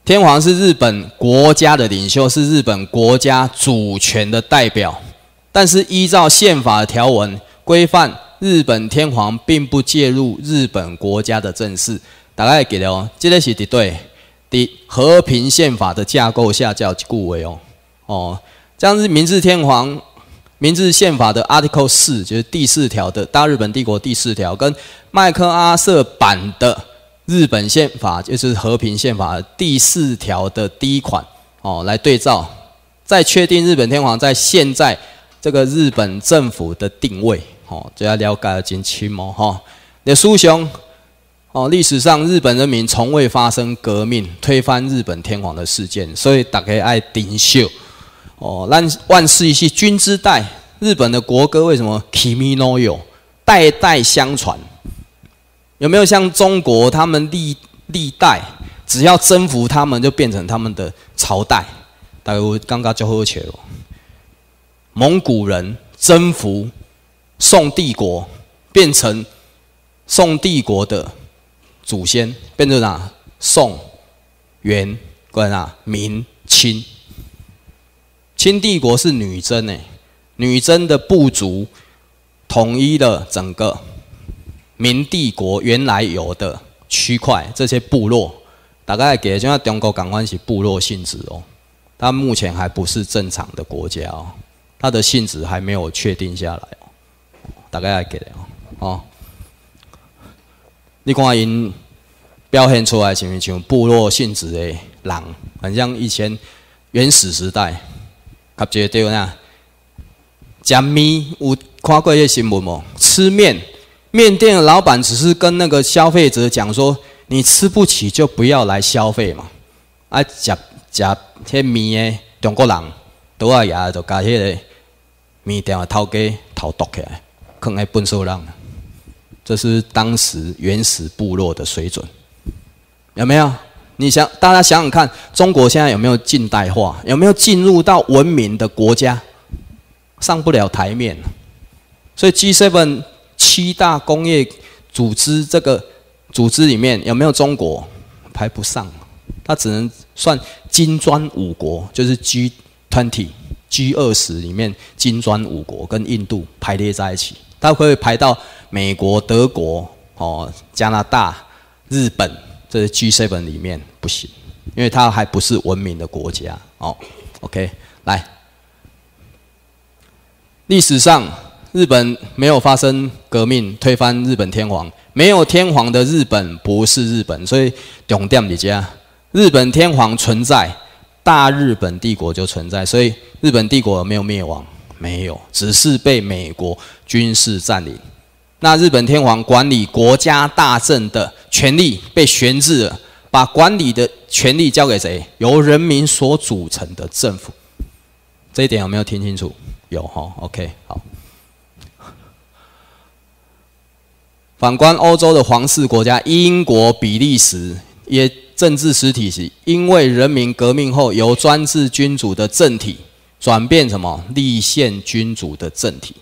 天皇是日本国家的领袖，是日本国家主权的代表，但是依照宪法的条文。规范日本天皇并不介入日本国家的政事，大概记得哦，这个是对的。和平宪法的架构下叫顾维哦，哦，这样是明治天皇明治宪法的 Article 四，就是第四条的大日本帝国第四条，跟麦克阿瑟版的日本宪法就是和平宪法第四条的第一款哦来对照，再确定日本天皇在现在这个日本政府的定位。哦，这要了解得真清。哦，哈。那苏雄哦，历史上日本人民从未发生革命推翻日本天皇的事件，所以大家爱顶秀。哦，咱万事一系君之代，日本的国歌为什么 Kiminoy？代代相传，有没有像中国他们历历代只要征服他们就变成他们的朝代？大概我刚刚就喝起了。蒙古人征服。宋帝国变成宋帝国的祖先变成哪？宋、元、跟啊、明、清、清帝国是女真诶，女真的部族统一了整个明帝国原来有的区块，这些部落大概给就像中国港关系部落性质哦，它目前还不是正常的国家哦，它的性质还没有确定下来。大概也记得哦。哦，你看因表现出来是是像部落性质的人，很像以前原始时代，较个对呐。食面有看过迄新闻无？吃面面店的老板只是跟那个消费者讲说：“你吃不起就不要来消费嘛。”啊，食食迄面的中国人倒啊，也就甲迄个面店的头家偷毒起来。更爱笨受让了，这是当时原始部落的水准，有没有？你想，大家想想看，中国现在有没有近代化？有没有进入到文明的国家？上不了台面，所以 G Seven 七大工业组织这个组织里面有没有中国？排不上，它只能算金砖五国，就是 G Twenty G 二十里面金砖五国跟印度排列在一起。它会排到美国、德国、哦、加拿大、日本，这些 G7 里面不行，因为它还不是文明的国家。哦，OK，来，历史上日本没有发生革命推翻日本天皇，没有天皇的日本不是日本，所以重点理解啊，日本天皇存在，大日本帝国就存在，所以日本帝国没有灭亡。没有，只是被美国军事占领。那日本天皇管理国家大政的权力被悬置了，把管理的权力交给谁？由人民所组成的政府。这一点有没有听清楚？有哈，OK，好。反观欧洲的皇室国家，英国、比利时，也政治实体是，因为人民革命后由专制君主的政体。转变什么立宪君主的政体？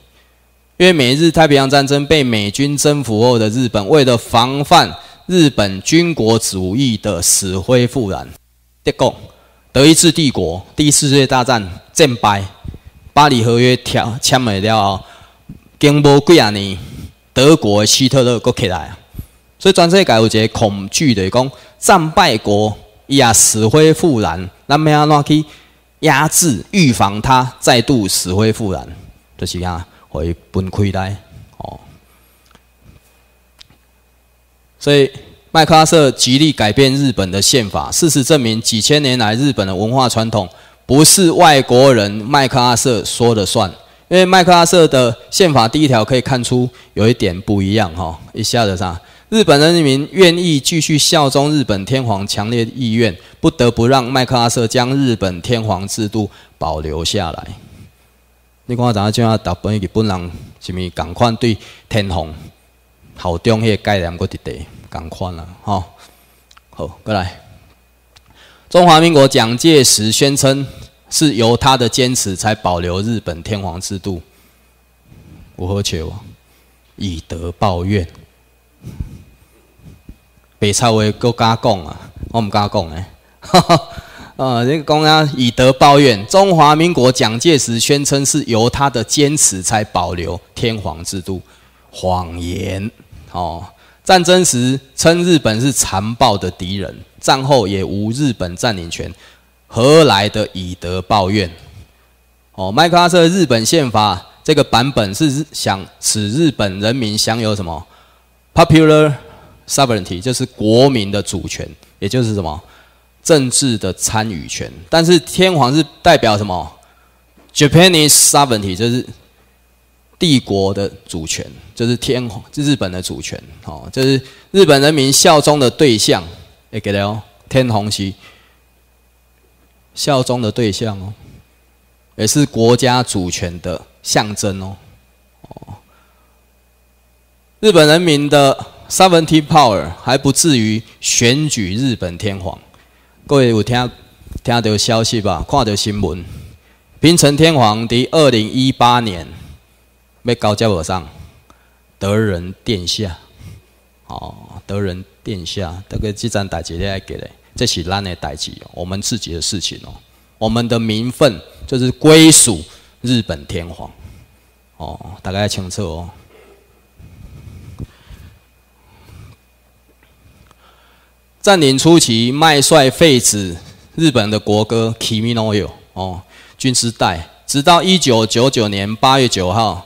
因为美日太平洋战争被美军征服后的日本，为了防范日本军国主义的死灰复燃，德国、德意志帝国、第四次大战战败、巴黎合约条签没了后，经过几啊年，德国希特勒国起来啊，所以全世界有一个恐惧的讲，战败国伊啊死灰复燃，咱要怎去？压制、预防它再度死灰复燃，这是它会崩溃来哦。所以麦克阿瑟极力改变日本的宪法。事实证明，几千年来日本的文化传统不是外国人麦克阿瑟说的算。因为麦克阿瑟的宪法第一条可以看出有一点不一样哈，一下子啥？日本人民愿意继续效忠日本天皇，强烈意愿不得不让麦克阿瑟将日本天皇制度保留下来。你看，咱阿怎啊？日本日本人什么共款对天皇校长迄个概念，搁一地共款了，吼吼过来。中华民国蒋介石宣称，是由他的坚持才保留日本天皇制度。我且往以德报怨。北朝的国家讲啊，我们家讲诶，呃，这个公安以德报怨。中华民国蒋介石宣称是由他的坚持才保留天皇制度，谎言哦。战争时称日本是残暴的敌人，战后也无日本占领权，何来的以德报怨？哦，麦克阿瑟日本宪法这个版本是想使日本人民享有什么？popular sovereignty 就是国民的主权，也就是什么政治的参与权。但是天皇是代表什么？Japanese sovereignty 就是帝国的主权，就是天皇、日本的主权，哦，就是日本人民效忠的对象。哎，给了哦，天皇旗，效忠的对象哦，也是国家主权的象征哦，哦，日本人民的。Seven T power 还不至于选举日本天皇，各位有听听到消息吧？看到新闻，平成天皇的二零一八年被高加尔上德仁殿下哦，德仁殿下，这个记者打几电话给嘞？这是咱的代志，我们自己的事情哦。我们的名分就是归属日本天皇哦，大概清楚哦。占领初期，麦帅废止日本的国歌《k i m i n o y o 哦，军师代，直到1999年8月9号，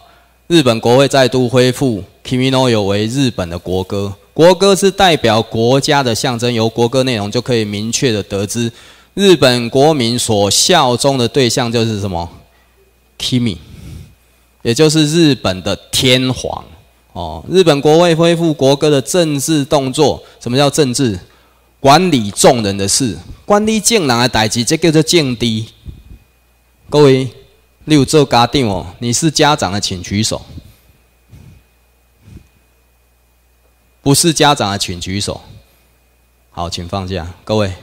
日本国会再度恢复《k i m i n o y o 为日本的国歌。国歌是代表国家的象征，由国歌内容就可以明确的得知，日本国民所效忠的对象就是什么？Kimi，也就是日本的天皇哦。日本国会恢复国歌的政治动作，什么叫政治？管理众人的事，管理众人的代志，这叫做降低。各位，有做家长哦，你是家长的请举手，不是家长的请举手。好，请放下。各位，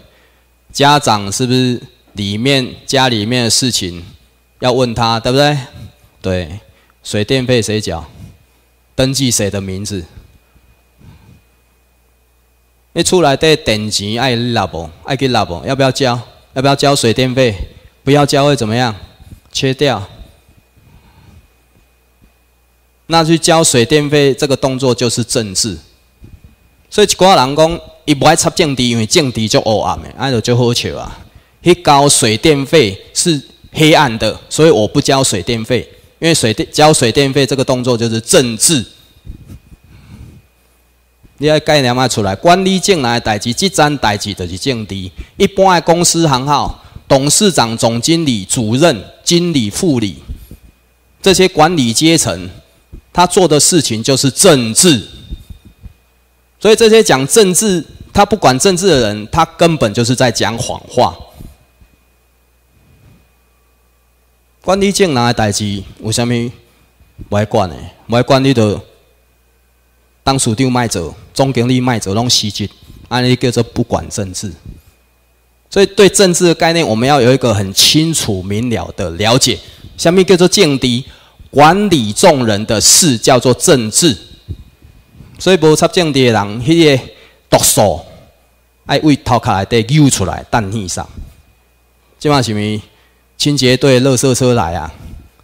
家长是不是里面家里面的事情要问他，对不对？对，水电费谁缴？登记谁的名字？你出来底电钱爱 l a 爱给 l a 要不要交？要不要交水电费？不要交会怎么样？切掉。那去交水电费这个动作就是政治。所以一寡人讲，伊不爱插政治，因为政治就暗的，咪，就就好笑啊。去交水电费是黑暗的，所以我不交水电费，因为水电交水电费这个动作就是政治。你要概念啊出来，管理进来的代志，即层代志就是政治。一般的公司行号，董事长、总经理、主任、经理、副理，这些管理阶层，他做的事情就是政治。所以这些讲政治，他不管政治的人，他根本就是在讲谎话。管理进来的代志，有啥物袂管嘅，袂管你就当处长卖走。东经理麦哲龙辞职，安尼叫做不管政治，所以对政治的概念，我们要有一个很清楚明了的了解。什么叫做政敌？管理众人的事叫做政治，所以无插政敌的人，迄个毒素爱为头壳内底溜出来，等你上。即嘛是咪清洁队垃圾车来啊？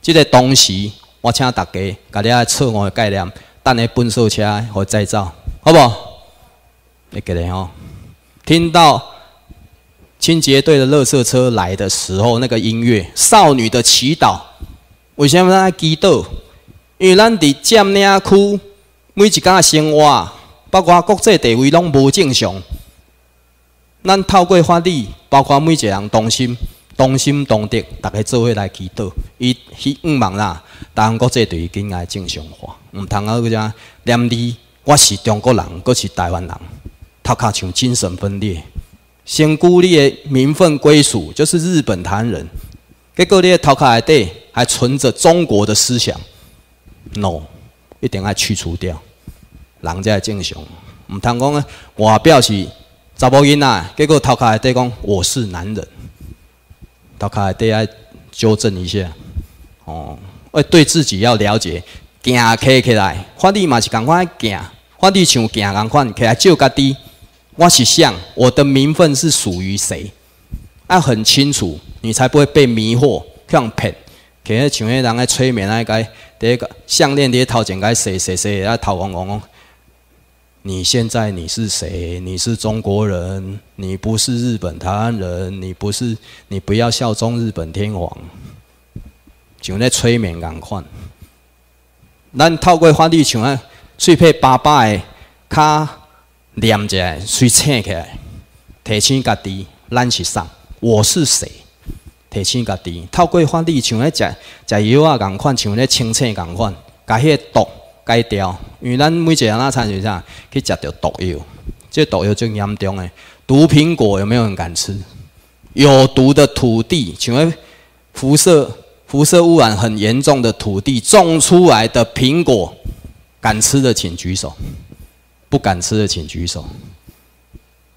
即个东西我请大家，家下错误的概念，等下垃圾车会再造。好不，你个人哦，听到清洁队的垃圾车来的时候，那个音乐《少女的祈祷》。为什么咱要祈祷？因为咱伫占领区，每一家生活，包括国际地位，拢无正常。咱透过法律，包括每一个人同心、同心、同德，逐个做伙来祈祷，伊希望盲啦。但国际地于今哀正常化，毋通啊个只，连你。我是中国人，搁是台湾人。头壳像精神分裂，先孤你的名分归属就是日本台湾人。结果你的头壳下底还存着中国的思想，no，一定要去除掉。人在正常，唔通讲我表示查甫囡仔，结果头壳下底讲我是男人，头壳下底要纠正一下。哦，我对自己要了解，行起起来，快立嘛是赶快行。法律上行人款，起来就家己。我是想，我的名分是属于谁？要很清楚，你才不会被迷惑、上骗。起来像迄人个催眠，那个第一个项链，伫个头前个洗洗洗，啊，头嗡嗡嗡。你现在你是谁？你是中国人，你不是日本台湾人，你不是，你不要效忠日本天皇。像在催眠两款。咱透过法律上啊。碎破巴巴的，脚黏起来，水清起来，提醒家己，咱是啥？我是谁？提醒家己，透过法律像咧食食药啊，共款像咧清醒共款，迄个毒改掉。因为咱每一个人啊，参是啥？去食着毒药，这毒药最严重诶。毒苹果有没有人敢吃？有毒的土地，像咧辐射辐射污染很严重的土地，种出来的苹果。敢吃的请举手，不敢吃的请举手。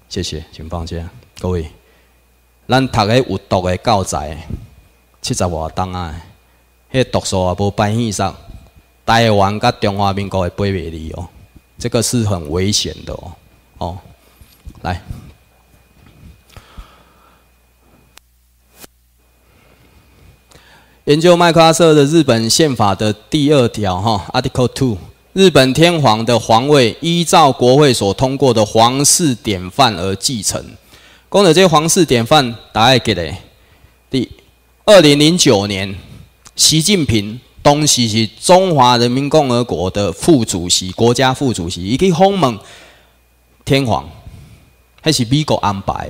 谢谢，请放下，各位。咱读的有毒的教材，七十多档啊，迄毒素也无排晒上，台湾甲中华民国会背袂离哦，这个是很危险的哦。哦，来，研究麦克阿瑟的日本宪法的第二条哈，Article Two。日本天皇的皇位依照国会所通过的皇室典范而继承。公仔这些皇室典范，答案给嘞。第二零零九年，习近平，东西是中华人民共和国的副主席、国家副主席，伊去访问天皇，还是美国安排？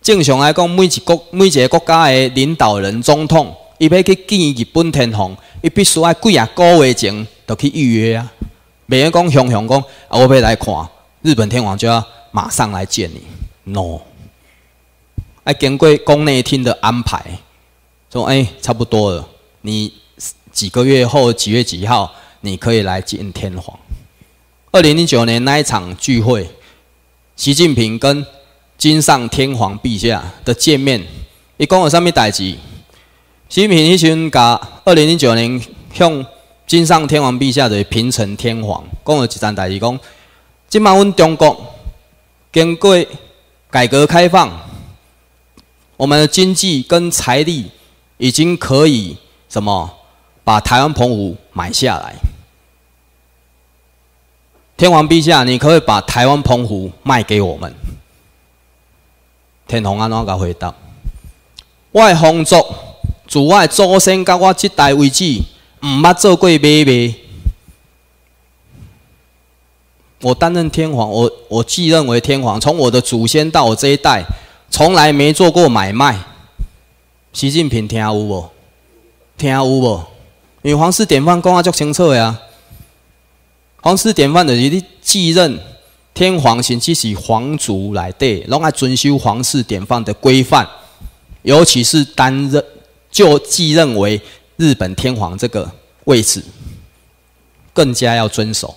正常来讲，每一国每一个国家的领导人、总统。伊要去见日本天皇，伊必须爱几啊，几个月前就去预约啊。美用讲，雄雄讲，啊，我要来看日本天皇，就要马上来见你。No，哎，经过宫内厅的安排，说哎，差不多了，你几个月后几月几号你可以来见天皇。二零零九年那一场聚会，习近平跟金上天皇陛下的见面，一共有上物代志？习近平以前甲二零零九年向金上天皇陛下就平成天皇讲了一件代志，讲今嘛，阮中国经过改革开放，我们的经济跟财力已经可以什么把台湾澎湖买下来？天皇陛下，你可以把台湾澎湖卖给我们？天皇安怎个回答？外风俗。我祖先到我这代为止，毋捌做过买卖。我担任天皇，我我继任为天皇，从我的祖先到我这一代，从来没做过买卖。习近平听有无？听有无？皇室典范讲啊足清楚呀。皇室典范就是你继任天皇，甚至是皇族来底，拢爱遵守皇室典范的规范，尤其是担任。就继任为日本天皇这个位置，更加要遵守。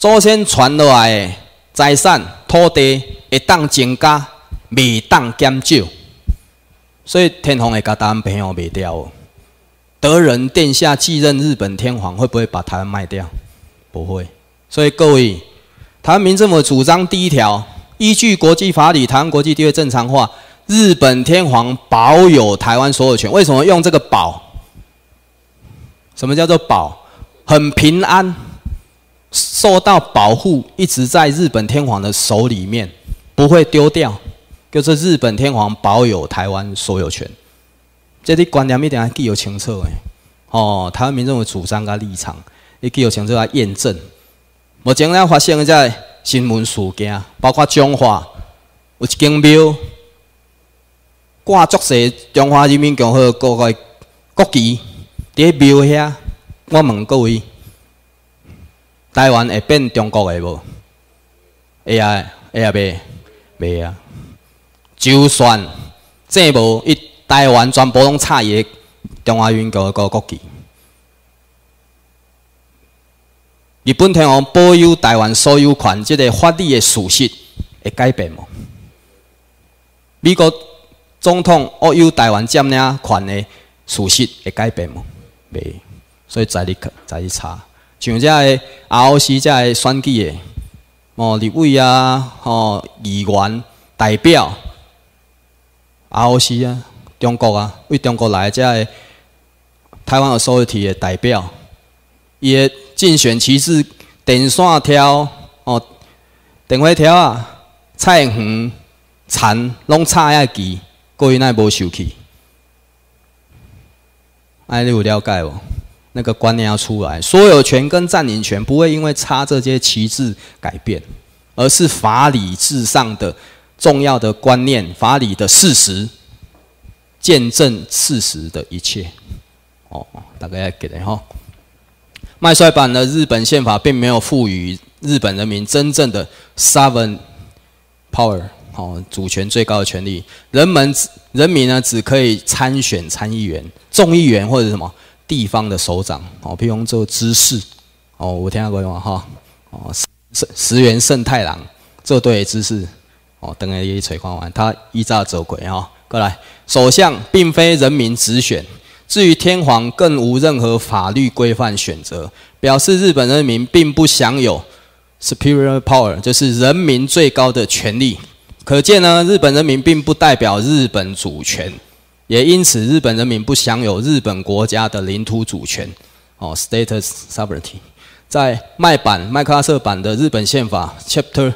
祖先传落来的财产、土地，会当增加，未当减少。所以天皇会们台湾卖掉哦。德仁殿下继任日本天皇，会不会把台湾卖掉？不会。所以各位，台湾民政府主张第一条，依据国际法理，台湾国际地位正常化。日本天皇保有台湾所有权，为什么用这个“保”？什么叫做“保”？很平安，受到保护，一直在日本天皇的手里面，不会丢掉。就是日本天皇保有台湾所有权，这啲观念一定要记有清楚诶。哦，台湾民众嘅主张甲立场，一定要清楚来验证。我前日发现一在新闻事件，包括中华有一根庙。挂作势中华人民共和国个国旗伫庙遐，我问各位：台湾会变中国个无？会啊，会啊，袂袂啊。就算这无，伊台湾全部拢插伊中华人民共和国国旗。日本天皇保有台湾所有权，即个法律个事实会改变无？美国？总统或有台湾占领权的事实会改变吗？袂，所以在你去再去查，像遮个 R O C 遮个选举的哦，立委啊，哦议员代表 R O C 啊，中国啊，为中国来遮个台湾所有提的代表，伊的竞选旗帜电线条、哦，电话条啊，菜园田拢插下只旗。过于耐那波修起，爱六了解哦？那个观念要出来，所有权跟占领权不会因为插这些旗帜改变，而是法理至上的重要的观念，法理的事实，见证事实的一切。哦，大概要给的哈。麦帅版的日本宪法并没有赋予日本人民真正的 Seven Power。哦，主权最高的权利，人们、人民呢只可以参选参议员、众议员或者什么地方的首长哦，譬如做知事哦。我听下国话哈哦，石石原慎太郎这对知事哦，等下也锤垮完，他一照走鬼哈。过来，首相并非人民直选，至于天皇更无任何法律规范选择，表示日本人民并不享有 superior power，就是人民最高的权利。可见呢，日本人民并不代表日本主权，也因此日本人民不享有日本国家的领土主权。哦，status sovereignty，在麦版麦克阿瑟版的日本宪法 chapter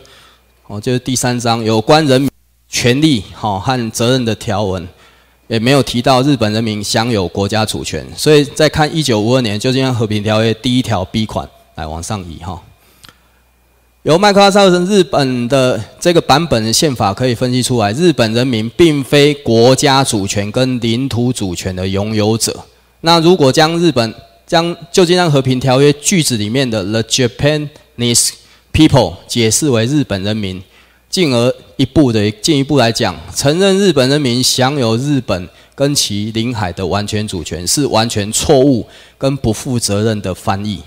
哦，就是第三章有关人民权利哈和责任的条文，也没有提到日本人民享有国家主权。所以再看一九五二年旧金山和平条约第一条 B 款，来往上移哈。由麦克阿瑟日本的这个版本宪法可以分析出来，日本人民并非国家主权跟领土主权的拥有者。那如果将日本将《旧金山和平条约》句子里面的 “the Japanese people” 解释为日本人民，进而一步的进一步来讲，承认日本人民享有日本跟其领海的完全主权，是完全错误跟不负责任的翻译。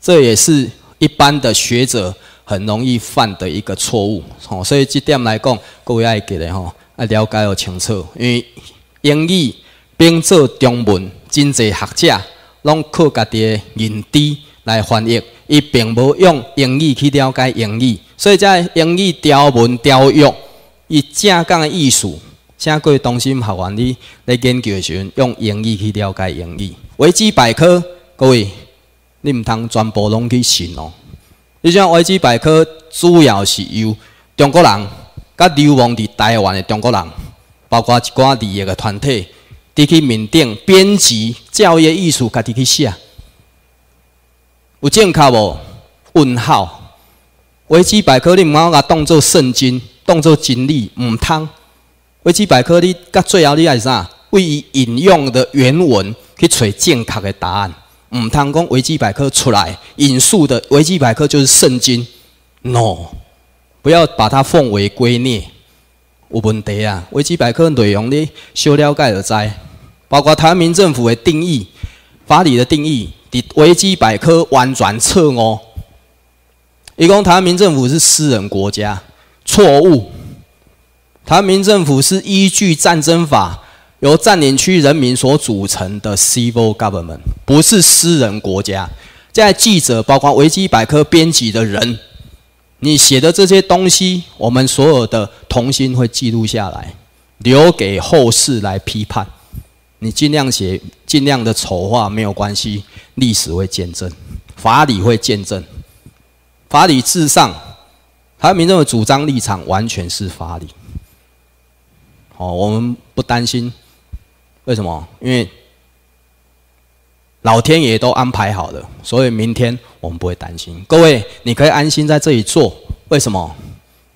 这也是一般的学者。很容易犯的一个错误，吼，所以这点来讲，各位爱记得吼，要了解哦清楚。因为英语变做中文，真济学者拢靠家己的认知来翻译，伊并无用英语去了解英语。所以在英语条文条约，伊正的意思，请各位同心学院你来研究的时，用英语去了解英语。维基百科，各位，你毋通全部拢去信哦。你像维基百科，主要是由中国人、甲流亡伫台湾的中国人，包括一寡利益的团体，伫去面顶编辑、教育、艺术，家己去写。有正确无？问号。维基百科你毋好甲当作圣经、当作真理，毋通。维基百科你甲最后你爱啥？为伊引用的原文去找正确的答案。唔通讲维基百科出来引述的维基百科就是圣经，no，不要把它奉为圭臬，有问题啊！维基百科内容你少了解就知，包括台民政府的定义、法理的定义，伫维基百科完全侧哦。一共台民政府是私人国家，错误。台民政府是依据战争法。由占领区人民所组成的 civil government 不是私人国家。在记者，包括维基百科编辑的人，你写的这些东西，我们所有的童心会记录下来，留给后世来批判。你尽量写，尽量的丑化没有关系，历史会见证，法理会见证，法理至上。湾民众的主张立场完全是法理。好，我们不担心。为什么？因为老天爷都安排好了，所以明天我们不会担心。各位，你可以安心在这里坐。为什么？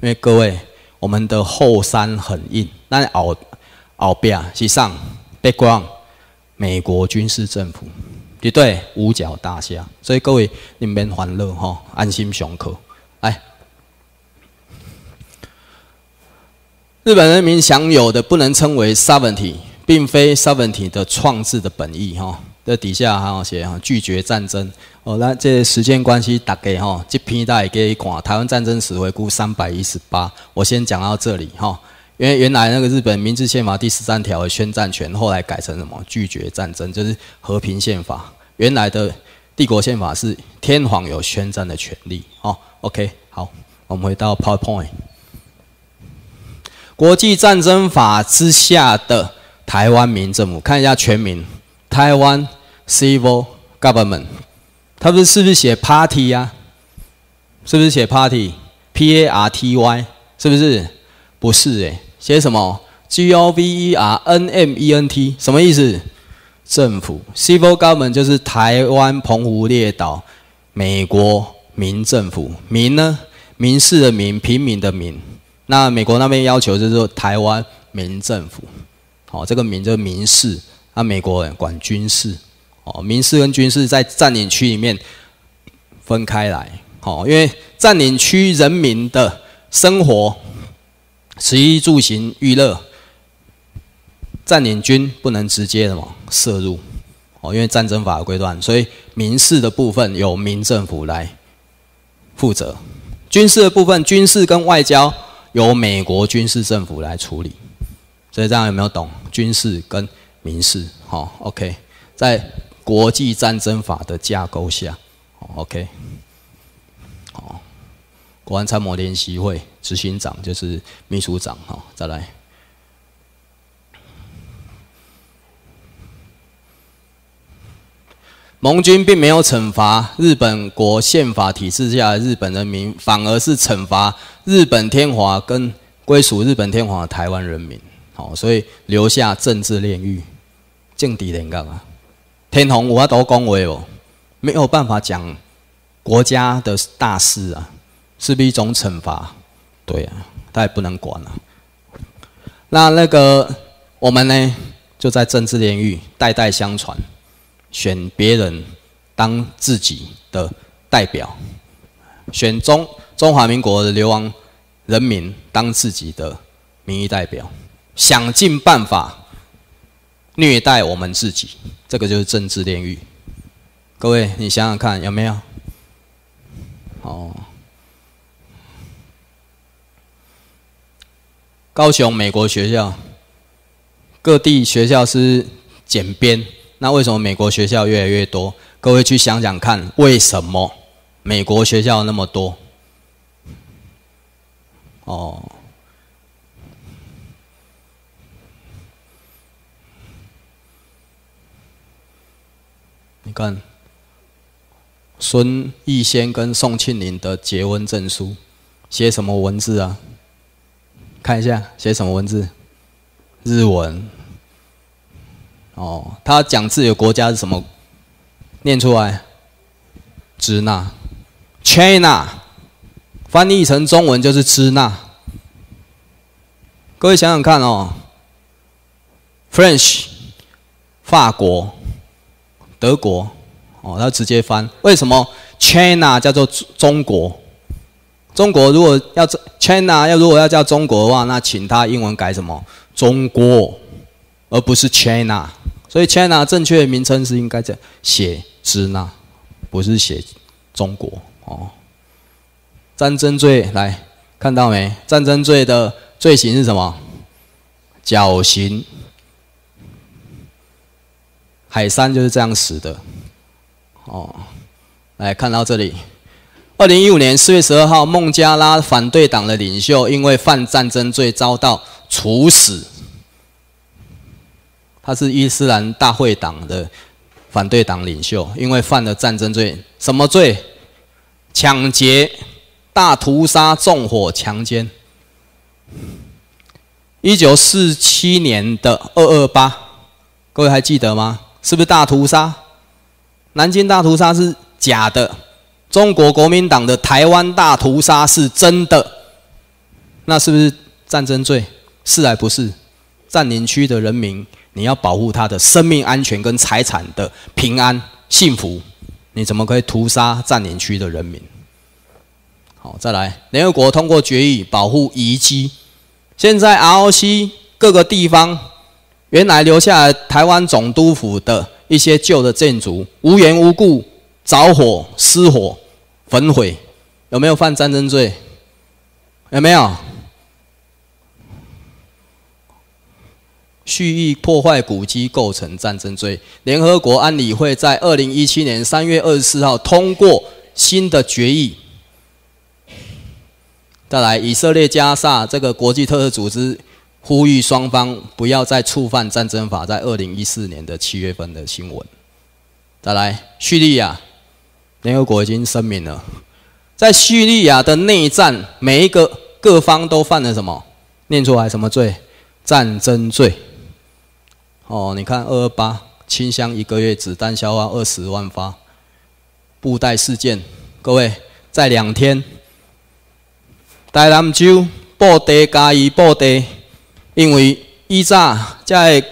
因为各位，我们的后山很硬，那澳澳边西上被关美国军事政府，一对五角大厦。所以各位，你们欢乐哈，安心上课。来，日本人民享有的不能称为 sovereignty。并非 Seventy 的创制的本意哈，这底下还有写哈拒绝战争哦。那这时间关系大概哈，这篇大家也可以看《台湾战争史回顾三百一十八》，我先讲到这里哈。因为原来那个日本明治宪法第十三条的宣战权，后来改成什么拒绝战争，就是和平宪法。原来的帝国宪法是天皇有宣战的权利哦。OK，好，我们回到 PowerPoint，国际战争法之下的。台湾民政府，看一下全名，台湾 civil government，他不是不是写 party 呀？是不是写 party？P-A-R-T-Y，是不是？不是哎，写什么？G-O-V-E-R-N-M-E-N-T，什么意思？政府 civil government 就是台湾澎湖列岛美国民政府，民呢民事的民，平民的民。那美国那边要求就是台湾民政府。好，这个名叫民事，那美国人管军事。哦，民事跟军事在占领区里面分开来。好，因为占领区人民的生活、食衣住行、娱乐，占领军不能直接的嘛，摄入。哦，因为战争法规段，所以民事的部分由民政府来负责，军事的部分，军事跟外交由美国军事政府来处理。所以大家有没有懂军事跟民事？好，OK，在国际战争法的架构下，OK，好，国安参谋联席会执行长就是秘书长。好，再来，盟军并没有惩罚日本国宪法体制下的日本人民，反而是惩罚日本天皇跟归属日本天皇的台湾人民。好，所以留下政治炼狱，政敌连干啊。天皇我都讲话哦，没有办法讲国家的大事啊，是不是一种惩罚，对啊，他也不能管啊。那那个我们呢，就在政治炼狱代代相传，选别人当自己的代表，选中中华民国的流亡人民当自己的民意代表。想尽办法虐待我们自己，这个就是政治炼狱。各位，你想想看，有没有？哦，高雄美国学校，各地学校是减编，那为什么美国学校越来越多？各位去想想看，为什么美国学校那么多？哦。你看，孙逸仙跟宋庆龄的结婚证书，写什么文字啊？看一下，写什么文字？日文。哦，他讲自己的国家是什么？念出来，支那，China，翻译成中文就是支那。各位想想看哦，French，法国。德国，哦，他直接翻为什么？China 叫做中国，中国如果要 China 要如果要叫中国的话，那请他英文改什么？中国，而不是 China。所以 China 正确的名称是应该叫写支那，不是写中国哦。战争罪来看到没？战争罪的罪行是什么？绞刑。海山就是这样死的，哦，来看到这里，二零一五年四月十二号，孟加拉反对党的领袖因为犯战争罪遭到处死。他是伊斯兰大会党的反对党领袖，因为犯了战争罪，什么罪？抢劫、大屠杀、纵火、强奸。一九四七年的二二八，各位还记得吗？是不是大屠杀？南京大屠杀是假的，中国国民党的台湾大屠杀是真的。那是不是战争罪？是还不是。占领区的人民，你要保护他的生命安全跟财产的平安幸福，你怎么可以屠杀占领区的人民？好，再来，联合国通过决议保护遗迹。现在 ROC 各个地方。原来留下来台湾总督府的一些旧的建筑，无缘无故着火失火焚毁，有没有犯战争罪？有没有？蓄意破坏古迹构成战争罪。联合国安理会在二零一七年三月二十四号通过新的决议。再来，以色列加沙这个国际特色组织。呼吁双方不要再触犯战争法。在二零一四年的七月份的新闻，再来叙利亚，联合国已经声明了，在叙利亚的内战，每一个各方都犯了什么？念出来什么罪？战争罪。哦，你看二二八，清乡一个月子弹消耗二十万发，布袋事件，各位在两天，台南州布袋加一布袋。因为以早遮旧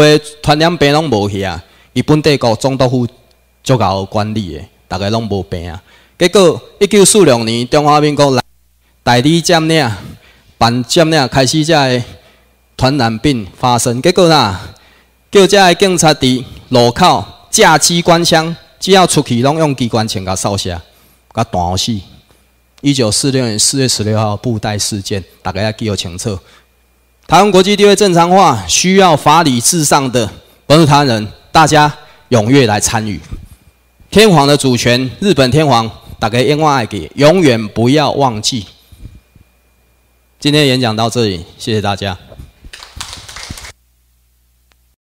的传染病拢无去啊，伊本地国总督府足够管理的，逐个拢无病啊。结果一九四六年，中华民国来代理占领，办占领开始遮个传染病发生。结果呐，叫遮的警察伫路口架机关枪，只要出去拢用机关枪甲扫射甲弹死。一九四六年四月十六号布袋事件，大家要记有清楚。台湾国际地位正常化需要法理至上的本土台湾人，大家踊跃来参与。天皇的主权，日本天皇，打给永远爱给，永远不要忘记。今天演讲到这里，谢谢大家。